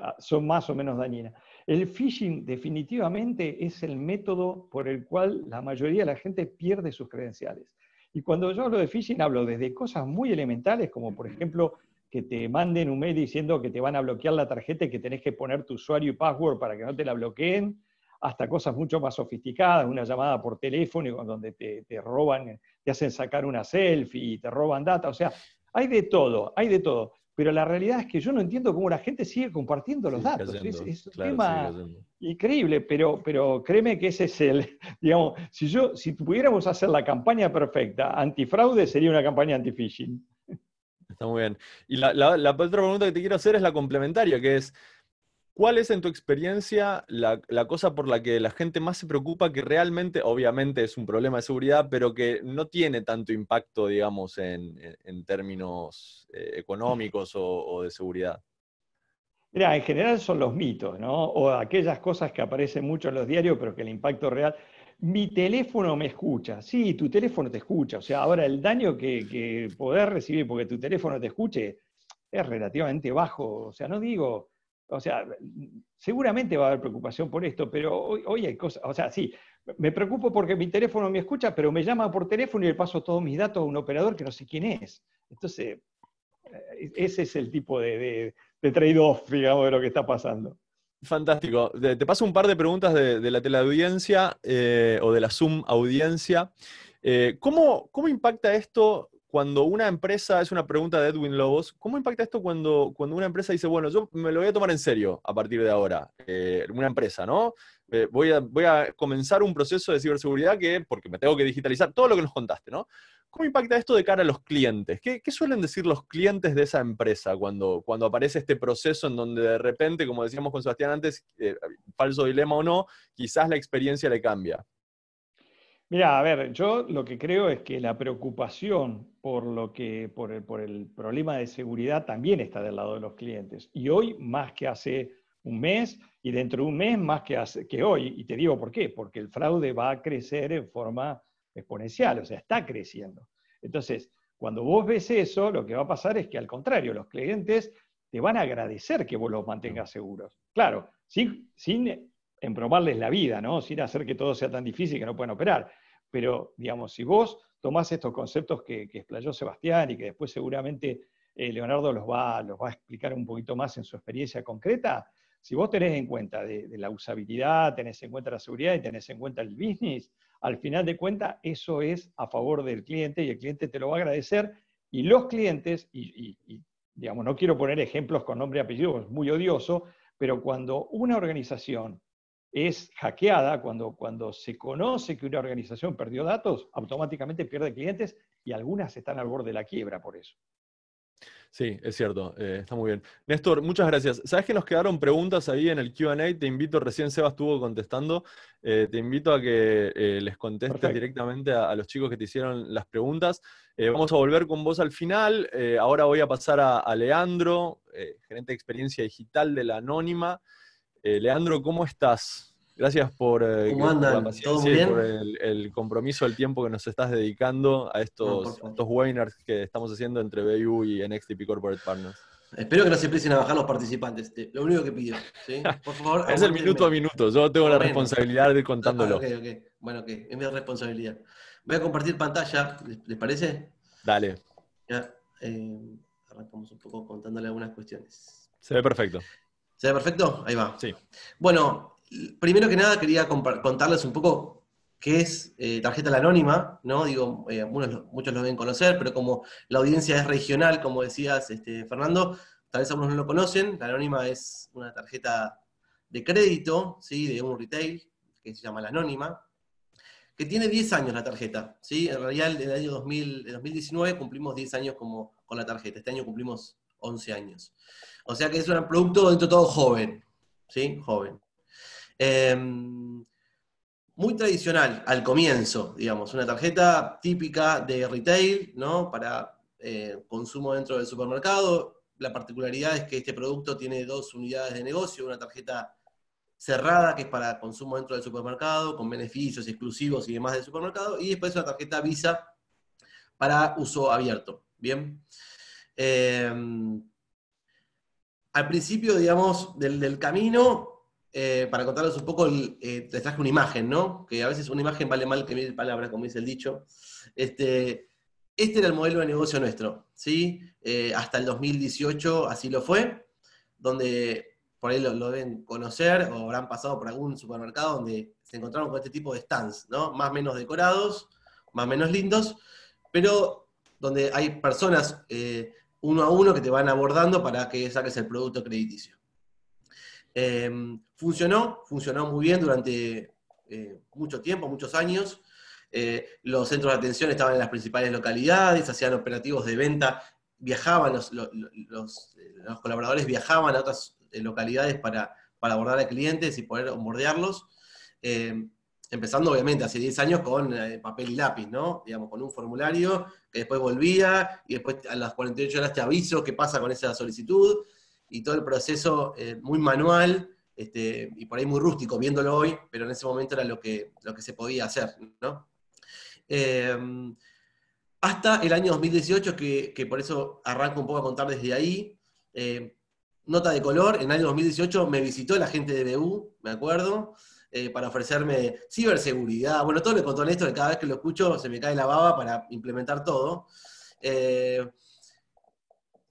ah, son más o menos dañinas. El phishing definitivamente es el método por el cual la mayoría de la gente pierde sus credenciales. Y cuando yo hablo de phishing hablo desde cosas muy elementales, como por ejemplo que te manden un mail diciendo que te van a bloquear la tarjeta y que tenés que poner tu usuario y password para que no te la bloqueen, hasta cosas mucho más sofisticadas, una llamada por teléfono donde te, te roban, te hacen sacar una selfie y te roban data, o sea, hay de todo, hay de todo. Pero la realidad es que yo no entiendo cómo la gente sigue compartiendo los datos. es, un tema increíble, pero, pero créeme que ese es el, digamos, si yo, si pudiéramos hacer la campaña perfecta, antifraude sería una campaña anti-phishing. Está muy bien. Y la, otra pregunta que te quiero hacer es la complementaria, que es, ¿cuál es en tu experiencia la, cosa por la que la gente más se preocupa que realmente, obviamente es un problema de seguridad, pero que no tiene tanto impacto, digamos, en, términos eh, económicos o, o, de seguridad? Mira, en general son los mitos, ¿no? O aquellas cosas que aparecen mucho en los diarios, pero que el impacto real mi teléfono me escucha. Sí, tu teléfono te escucha. O sea, ahora el daño que, que recibir porque tu teléfono te escuche es relativamente bajo. O sea, no digo, o sea, seguramente va a haber preocupación por esto, pero hoy, hay cosas, o sea, sí, me preocupo porque mi teléfono me escucha, pero me llama por teléfono y le paso todos mis datos a un operador que no sé quién es. Entonces, eh, ese es el tipo de, de, trade digamos, de lo que está pasando. Fantástico. Te, paso un par de preguntas de, la teleaudiencia eh, o de la Zoom audiencia. Eh, ¿cómo, impacta esto cuando una empresa, es una pregunta de Edwin Lobos, ¿cómo impacta esto cuando, cuando una empresa dice, bueno, yo me lo voy a tomar en serio a partir de ahora? Eh, una empresa, ¿no? voy, a, voy a comenzar un proceso de ciberseguridad que, porque me tengo que digitalizar, todo lo que nos contaste, ¿no? ¿Cómo impacta esto de cara a los clientes? ¿Qué, suelen decir los clientes de esa empresa cuando, cuando aparece este proceso en donde de repente, como decíamos con Sebastián antes, eh, falso dilema o no, quizás la experiencia le cambia? Mira, a ver, yo lo que creo es que la preocupación por, lo que, el, por el problema de seguridad también está del lado de los clientes. Y hoy más que hace un mes y dentro de un mes más que, hace, que hoy. Y te digo por qué, porque el fraude va a crecer en forma exponencial, o sea, está creciendo. Entonces, cuando vos ves eso, lo que va a pasar es que al contrario, los clientes te van a agradecer que vos los mantengas seguros. Claro, sin, sin eh, emprobarles la vida, ¿no? sin hacer que todo sea tan difícil que no puedan operar. Pero, digamos, si vos tomás estos conceptos que, que explayó Sebastián y que después seguramente eh, Leonardo los va, los va a explicar un poquito más en su experiencia concreta, si vos tenés en cuenta de, la usabilidad, tenés en cuenta la seguridad y tenés en cuenta el business, al final de cuentas eso es a favor del cliente y el cliente te lo va a agradecer y los clientes, y, digamos, no quiero poner ejemplos con nombre y apellido, es muy odioso, pero cuando una organización es hackeada, cuando, cuando se conoce que una organización perdió datos, automáticamente pierde clientes y algunas están al borde de la quiebra por eso. Sí, es cierto, eh, está muy bien. Néstor, muchas gracias. Sabes que nos quedaron preguntas ahí en el QA, te invito, recién Seba estuvo contestando, eh, te invito a que eh, les contestes directamente a, los chicos que te hicieron las preguntas. vamos a volver con vos al final. ahora voy a pasar a, a Leandro, gerente de experiencia digital de la Anónima. Leandro, ¿cómo estás? Gracias por, por el, compromiso, el tiempo que nos estás dedicando a estos, webinars que estamos haciendo entre BU y NXTP Corporate Partners. Espero que no se empiecen a bajar los participantes. Lo único que pido. es el minuto a minuto. Yo tengo la responsabilidad de ir contándolo. Ah, bueno, ok. Es mi responsabilidad. Voy a compartir pantalla. ¿Les, parece? Dale. Ya, eh, arrancamos un poco contándole algunas cuestiones. Se ve perfecto. ¿Se ve perfecto? Ahí va. Sí. Bueno, primero que nada quería contarles un poco qué es eh, Tarjeta la Anónima, ¿no? Digo, eh, muchos lo deben conocer, pero como la audiencia es regional, como decías, este, Fernando, tal vez algunos no lo conocen, la Anónima es una tarjeta de crédito, ¿sí? De un retail, que se llama la Anónima, que tiene 10 años la tarjeta, ¿sí? En realidad, en el año 2019 cumplimos 10 años como, con la tarjeta, este año cumplimos 11 años. O sea que es un producto dentro de todo joven, ¿sí? Joven. Em, muy tradicional al comienzo, digamos, una tarjeta típica de retail, ¿no? Para eh, consumo dentro del supermercado. La particularidad es que este producto tiene dos unidades de negocio, una tarjeta cerrada que es para consumo dentro del supermercado, con beneficios exclusivos y demás del supermercado, y después una tarjeta Visa para uso abierto. Bien. Em, al principio, digamos, del, del camino, eh, para contarles un poco, eh, les traje una imagen, ¿no? Que a veces una imagen vale mal que mil palabras, como dice el dicho. Este, este era el modelo de negocio nuestro, ¿sí? Eh, hasta el 2018 así lo fue, donde por ahí lo, deben conocer o habrán pasado por algún supermercado donde se encontraron con este tipo de stands, ¿no? Más menos decorados, más menos lindos, pero donde hay personas uno a uno que te van abordando para que saques el producto crediticio. Em, funcionó, funcionó muy bien durante eh, mucho tiempo, muchos años. Eh, los centros de atención estaban en las principales localidades, hacían operativos de venta, viajaban, los, los, eh, los, colaboradores viajaban a otras localidades para, para abordar a clientes y poder bordearlos. Em, empezando obviamente hace 10 años con papel y lápiz, ¿no? Digamos, con un formulario que después volvía y después a las 48 horas te aviso qué pasa con esa solicitud y todo el proceso eh, muy manual este, y por ahí muy rústico, viéndolo hoy, pero en ese momento era lo que, lo que se podía hacer. Em, hasta el año 2018, que, por eso arranco un poco a contar desde ahí. Em, nota de color, en el año 2018 me visitó la gente de BU, me acuerdo, eh, para ofrecerme ciberseguridad. Bueno, todo le contó esto que cada vez que lo escucho se me cae la baba para implementar todo. Eh,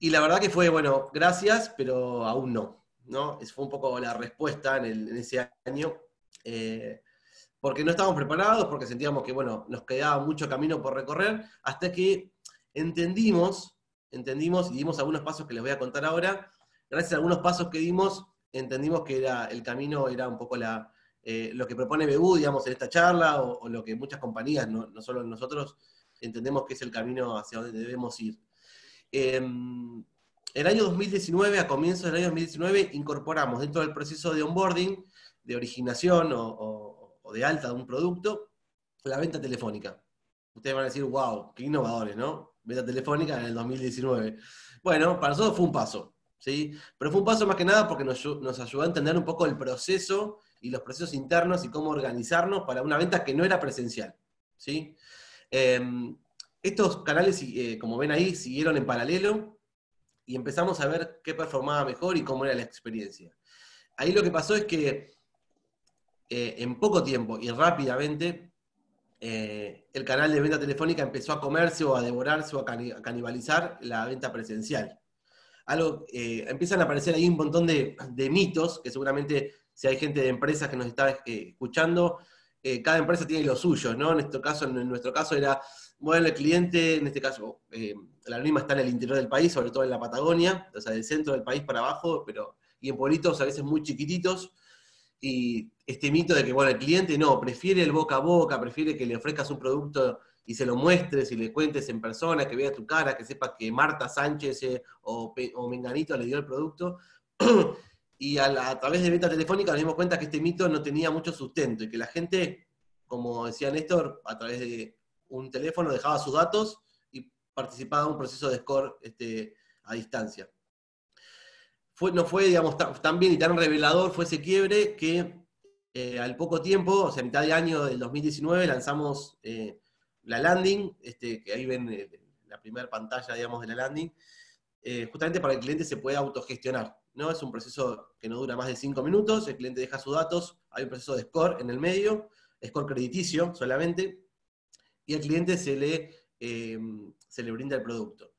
y la verdad que fue, bueno, gracias, pero aún no. ¿no? Esa fue un poco la respuesta en, ese año. Eh, porque no estábamos preparados, porque sentíamos que, bueno, nos quedaba mucho camino por recorrer, hasta que entendimos, entendimos y dimos algunos pasos que les voy a contar ahora. Gracias a algunos pasos que dimos, entendimos que era, el camino era un poco la, eh, lo que propone Bebú, digamos, en esta charla, o, lo que muchas compañías, no, solo nosotros, entendemos que es el camino hacia donde debemos ir. Em, el año 2019, a comienzos del año 2019, incorporamos dentro del proceso de onboarding, de originación o, de alta de un producto, la venta telefónica. Ustedes van a decir, wow, qué innovadores, ¿no? Venta telefónica en el 2019. Bueno, para nosotros fue un paso, ¿sí? Pero fue un paso más que nada porque nos, ayudó a entender un poco el proceso y los procesos internos y cómo organizarnos para una venta que no era presencial, ¿sí? Em, estos canales, eh, como ven ahí, siguieron en paralelo y empezamos a ver qué performaba mejor y cómo era la experiencia. Ahí lo que pasó es que eh, en poco tiempo y rápidamente eh, el canal de venta telefónica empezó a comerse o a devorarse o a, canibalizar la venta presencial. Algo, empiezan a aparecer ahí un montón de, mitos que seguramente si hay gente de empresas que nos está escuchando, eh, cada empresa tiene los suyos, ¿no? En, este caso, en nuestro caso era, bueno, el cliente, en este caso, eh, la anónima está en el interior del país, sobre todo en la Patagonia, o sea, del centro del país para abajo, pero y en pueblitos a veces muy chiquititos. Y este mito de que, bueno, el cliente no, prefiere el boca a boca, prefiere que le ofrezcas un producto y se lo muestres y le cuentes en persona, que vea tu cara, que sepa que Marta Sánchez eh, o, o Menganito le dio el producto. y a, través de venta telefónica nos dimos cuenta que este mito no tenía mucho sustento y que la gente, como decía Néstor, a través de un teléfono dejaba sus datos y participaba en un proceso de score este, a distancia. no fue, digamos, tan, bien y tan revelador fue ese quiebre que eh, al poco tiempo, o sea, a mitad de año del 2019, lanzamos eh, la landing, este, que ahí ven eh, la primera pantalla, digamos, de la landing, justamente para que el cliente se pueda autogestionar. ¿no? Es un proceso que no dura más de cinco minutos, el cliente deja sus datos, hay un proceso de score en el medio, score crediticio solamente, y al cliente se le, eh, se le brinda el producto.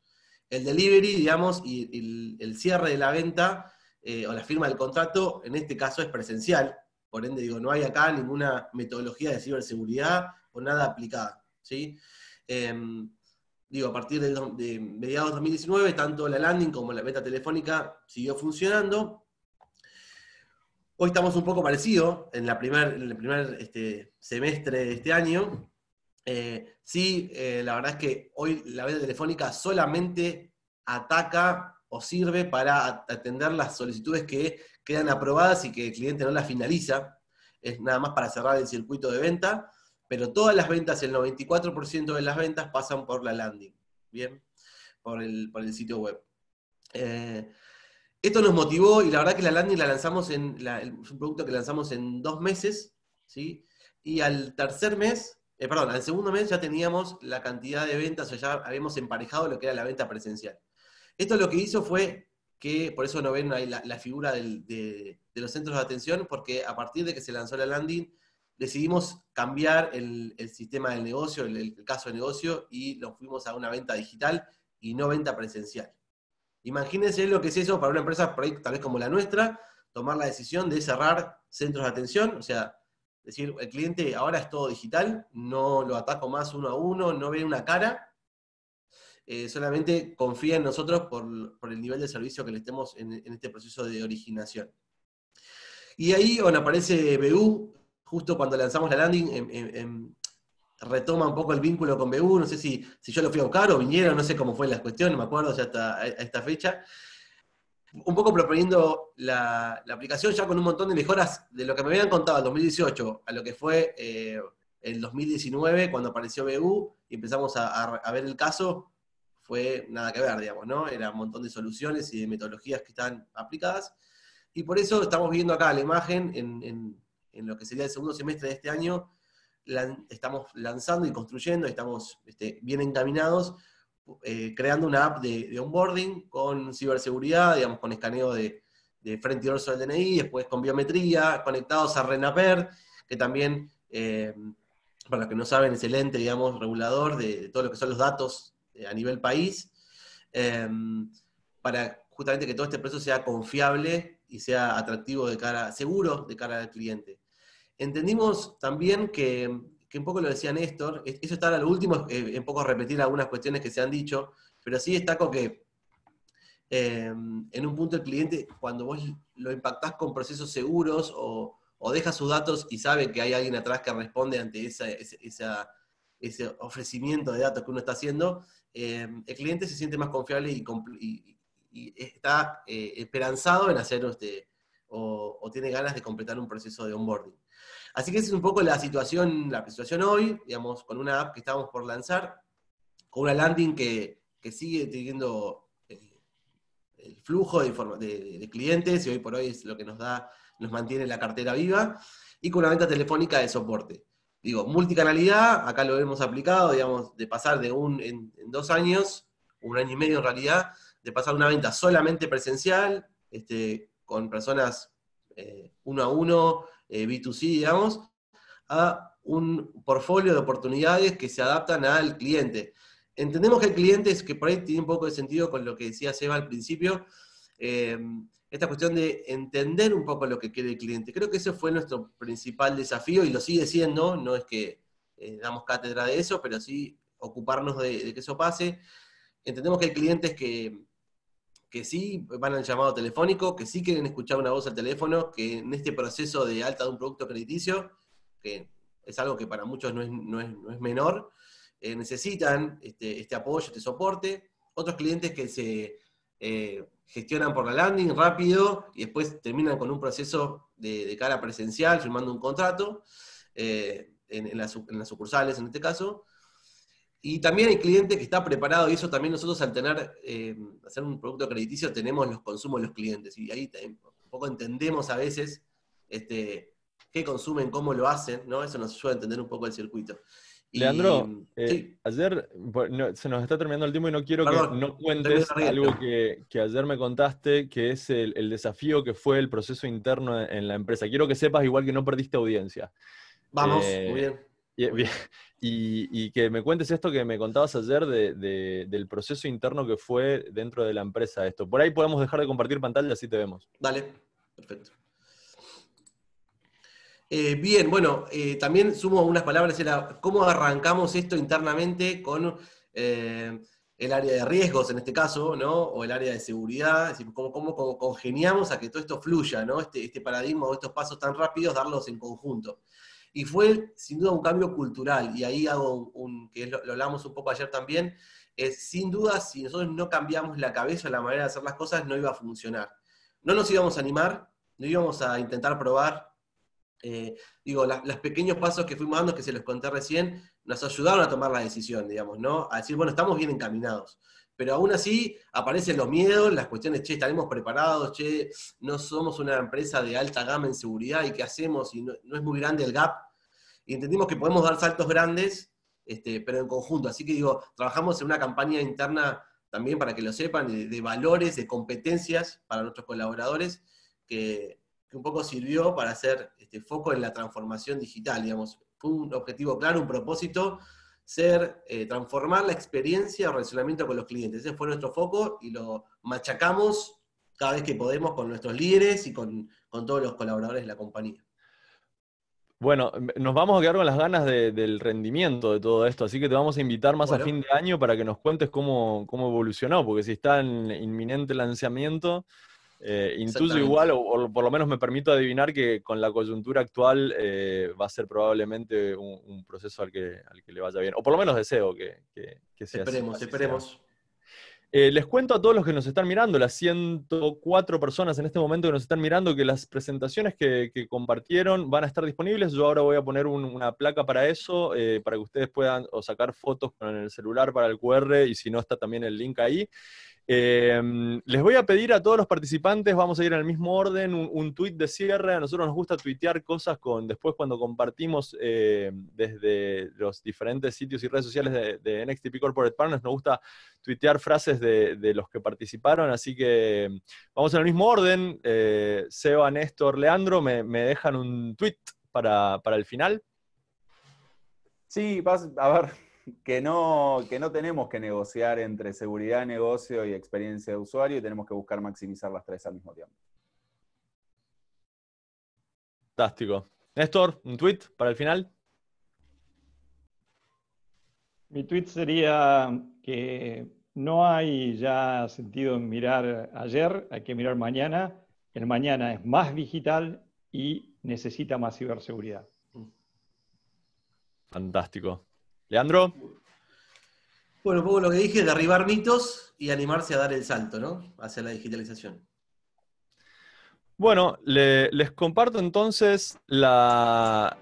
El delivery, digamos, y, el, cierre de la venta eh, o la firma del contrato, en este caso es presencial, por ende digo, no hay acá ninguna metodología de ciberseguridad o nada aplicada, ¿sí? Em, digo, a partir de mediados de 2019, tanto la landing como la venta telefónica siguió funcionando. Hoy estamos un poco parecidos en, el primer este, semestre de este año. Eh, sí, eh, la verdad es que hoy la venta telefónica solamente ataca o sirve para atender las solicitudes que quedan aprobadas y que el cliente no las finaliza. Es nada más para cerrar el circuito de venta. Pero todas las ventas, el 94% de las ventas pasan por la landing, ¿bien? Por el, sitio web. Eh, esto nos motivó y la verdad que la landing la lanzamos en, es un producto que lanzamos en dos meses, ¿sí? Y al tercer mes, eh, perdón, al segundo mes ya teníamos la cantidad de ventas, o ya habíamos emparejado lo que era la venta presencial. Esto lo que hizo fue que, por eso no ven ahí la, figura de, los centros de atención, porque a partir de que se lanzó la landing, decidimos cambiar el, sistema del negocio, el, caso de negocio, y lo fuimos a una venta digital y no venta presencial. Imagínense lo que es eso para una empresa, tal vez como la nuestra, tomar la decisión de cerrar centros de atención, o sea, decir, el cliente ahora es todo digital, no lo ataco más uno a uno, no ve una cara, eh, solamente confía en nosotros por, el nivel de servicio que le estemos en, este proceso de originación. Y ahí aparece BU, justo cuando lanzamos la landing, em, em, em, retoma un poco el vínculo con BU, no sé si, si yo lo fui a buscar o vinieron, no sé cómo fue la cuestión, no me acuerdo ya hasta esta fecha. Un poco proponiendo la, aplicación ya con un montón de mejoras de lo que me habían contado en 2018 a lo que fue eh, en el 2019 cuando apareció BU y empezamos a, ver el caso, fue nada que ver, digamos, ¿no? Era un montón de soluciones y de metodologías que están aplicadas. Y por eso estamos viendo acá la imagen en en lo que sería el segundo semestre de este año, estamos lanzando y construyendo, estamos este, bien encaminados, eh, creando una app de, onboarding con ciberseguridad, digamos, con escaneo de, frente y dorso del DNI, después con biometría, conectados a RENAPER, que también, eh, para los que no saben, es el ente, digamos, regulador de, todo lo que son los datos eh, a nivel país, para justamente que todo este proceso sea confiable y sea atractivo de cara, seguro de cara al cliente. Entendimos también que, un poco lo decía Néstor, eso está lo último, eh, en poco repetir algunas cuestiones que se han dicho, pero sí destaco que eh, en un punto el cliente, cuando vos lo impactás con procesos seguros o, deja sus datos y sabe que hay alguien atrás que responde ante esa, ese ofrecimiento de datos que uno está haciendo, eh, el cliente se siente más confiable y, está esperanzado en hacer este, o, tiene ganas de completar un proceso de onboarding. Así que esa es un poco la situación, la situación hoy, digamos, con una app que estábamos por lanzar, con una landing que, sigue teniendo eh, el, flujo de, de, clientes y hoy por hoy es lo que nos da, nos mantiene la cartera viva, y con una venta telefónica de soporte. Digo, multicanalidad, acá lo hemos aplicado, digamos, de pasar de un, en, dos años, un año y medio en realidad, de pasar una venta solamente presencial, este, con personas eh, uno a uno, eh, B2C, digamos, a un portfolio de oportunidades que se adaptan al cliente. Entendemos que el cliente es que por ahí tiene un poco de sentido con lo que decía Seba al principio, eh, esta cuestión de entender un poco lo que quiere el cliente. Creo que ese fue nuestro principal desafío y lo sigue siendo, no es que eh, damos cátedra de eso, pero sí ocuparnos de, de que eso pase. Entendemos que hay clientes que que sí van al llamado telefónico, que sí quieren escuchar una voz al teléfono, que en este proceso de alta de un producto crediticio, que es algo que para muchos no es, menor, eh, necesitan este, este, apoyo, este soporte. Otros clientes que se eh, gestionan por la landing rápido y después terminan con un proceso de, cara presencial, firmando un contrato, eh, en las sucursales en este caso. Y también hay clientes que está preparado, y eso también nosotros al tener, eh, hacer un producto crediticio, tenemos los consumos de los clientes, y ahí un poco entendemos a veces este, qué consumen, cómo lo hacen, ¿no? Eso nos ayuda a entender un poco el circuito. Leandro, eh, ayer se nos está terminando el tiempo y no quiero que no cuentes algo que, ayer me contaste, que es el, desafío que fue el proceso interno en la empresa. Quiero que sepas igual que no perdiste audiencia. Vamos, eh, muy bien. Bien. Y, que me cuentes esto que me contabas ayer del proceso interno que fue dentro de la empresa esto. Por ahí podemos dejar de compartir pantalla, así te vemos. Dale, perfecto. Eh, bien, bueno, eh, también sumo unas palabras, cómo arrancamos esto internamente con eh, el área de riesgos en este caso, ¿no? O el área de seguridad, cómo, cómo, congeniamos a que todo esto fluya, ¿no? Este, este paradigma o estos pasos tan rápidos, darlos en conjunto. Y fue sin duda un cambio cultural, y ahí hago un, que lo, hablamos un poco ayer también, es sin duda si nosotros no cambiamos la cabeza, la manera de hacer las cosas, no iba a funcionar. No nos íbamos a animar, no íbamos a intentar probar. Eh, digo, los pequeños pasos que fuimos dando, que se los conté recién, nos ayudaron a tomar la decisión, digamos, ¿no? A decir, bueno, estamos bien encaminados. Pero aún así aparecen los miedos, las cuestiones, che, estaremos preparados, che, no somos una empresa de alta gama en seguridad y qué hacemos y no, es muy grande el gap. Y entendimos que podemos dar saltos grandes, este, pero en conjunto. Así que digo, trabajamos en una campaña interna también para que lo sepan, de, valores, de competencias para nuestros colaboradores, que, que un poco sirvió para hacer este, foco en la transformación digital, digamos. Fue un objetivo claro, un propósito, ser, eh, transformar la experiencia o relacionamiento con los clientes. Ese fue nuestro foco y lo machacamos cada vez que podemos con nuestros líderes y con, todos los colaboradores de la compañía. Bueno, nos vamos a quedar con las ganas del rendimiento de todo esto, así que te vamos a invitar más a fin de año para que nos cuentes cómo, cómo evolucionó, porque si está en inminente lanzamiento, eh, intuyo igual, o, por lo menos me permito adivinar que con la coyuntura actual eh, va a ser probablemente un, proceso al que, le vaya bien. O por lo menos deseo que, que, sea esperemos, Esperemos, eh, les cuento a todos los que nos están mirando, las 104 personas en este momento que nos están mirando, que las presentaciones que, compartieron van a estar disponibles. Yo ahora voy a poner una placa para eso, para que ustedes puedan sacar fotos con el celular para el QR y si no está también el link ahí. Em, les voy a pedir a todos los participantes, vamos a ir en el mismo orden, un, tuit de cierre. A nosotros nos gusta tuitear cosas con después cuando compartimos eh, desde los diferentes sitios y redes sociales de, NXTP Corporate Partners. Nos gusta tuitear frases de, los que participaron, así que em, vamos en el mismo orden. Eh, Seba, Néstor, Leandro, me, dejan un tuit para, para el final. Sí, vas, a ver, que no, tenemos que negociar entre seguridad, negocio y experiencia de usuario y tenemos que buscar maximizar las tres al mismo tiempo. Fantástico. Néstor, un tweet para el final. Mi tweet sería que no hay ya sentido en mirar ayer, hay que mirar mañana. El mañana es más digital y necesita más ciberseguridad. Fantástico. Leandro. Bueno, un poco lo que dije, derribar mitos y animarse a dar el salto, ¿no? Hacia la digitalización. Bueno, les comparto entonces la,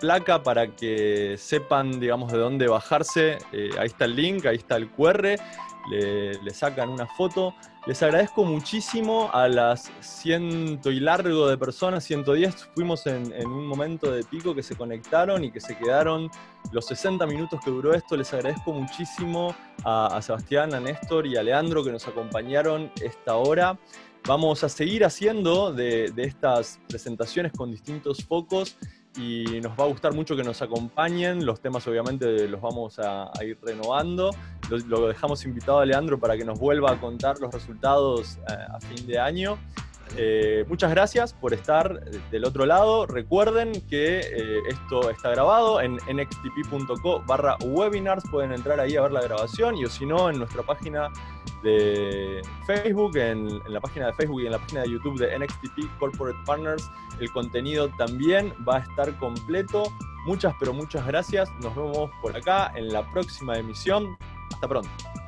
placa para que sepan, digamos, de dónde bajarse. Eh, ahí está el link, ahí está el QR, le, le sacan una foto. Les agradezco muchísimo a las ciento y largo de personas, 110, fuimos en, un momento de pico que se conectaron y que se quedaron los 60 minutos que duró esto. Les agradezco muchísimo a, Sebastián, a Néstor y a Leandro que nos acompañaron esta hora. Vamos a seguir haciendo de estas presentaciones con distintos focos y nos va a gustar mucho que nos acompañen. Los temas obviamente los vamos a, ir renovando. Lo, dejamos invitado a Leandro para que nos vuelva a contar los resultados eh, a fin de año. Eh, muchas gracias por estar del otro lado. Recuerden que eh, esto está grabado en nxtp.co barra webinars. Pueden entrar ahí a ver la grabación y o si no, en nuestra página de Facebook, en, la página de Facebook y en la página de YouTube de NXTP Corporate Partners. El contenido también va a estar completo. Muchas, pero muchas gracias. Nos vemos por acá en la próxima emisión. Hasta pronto.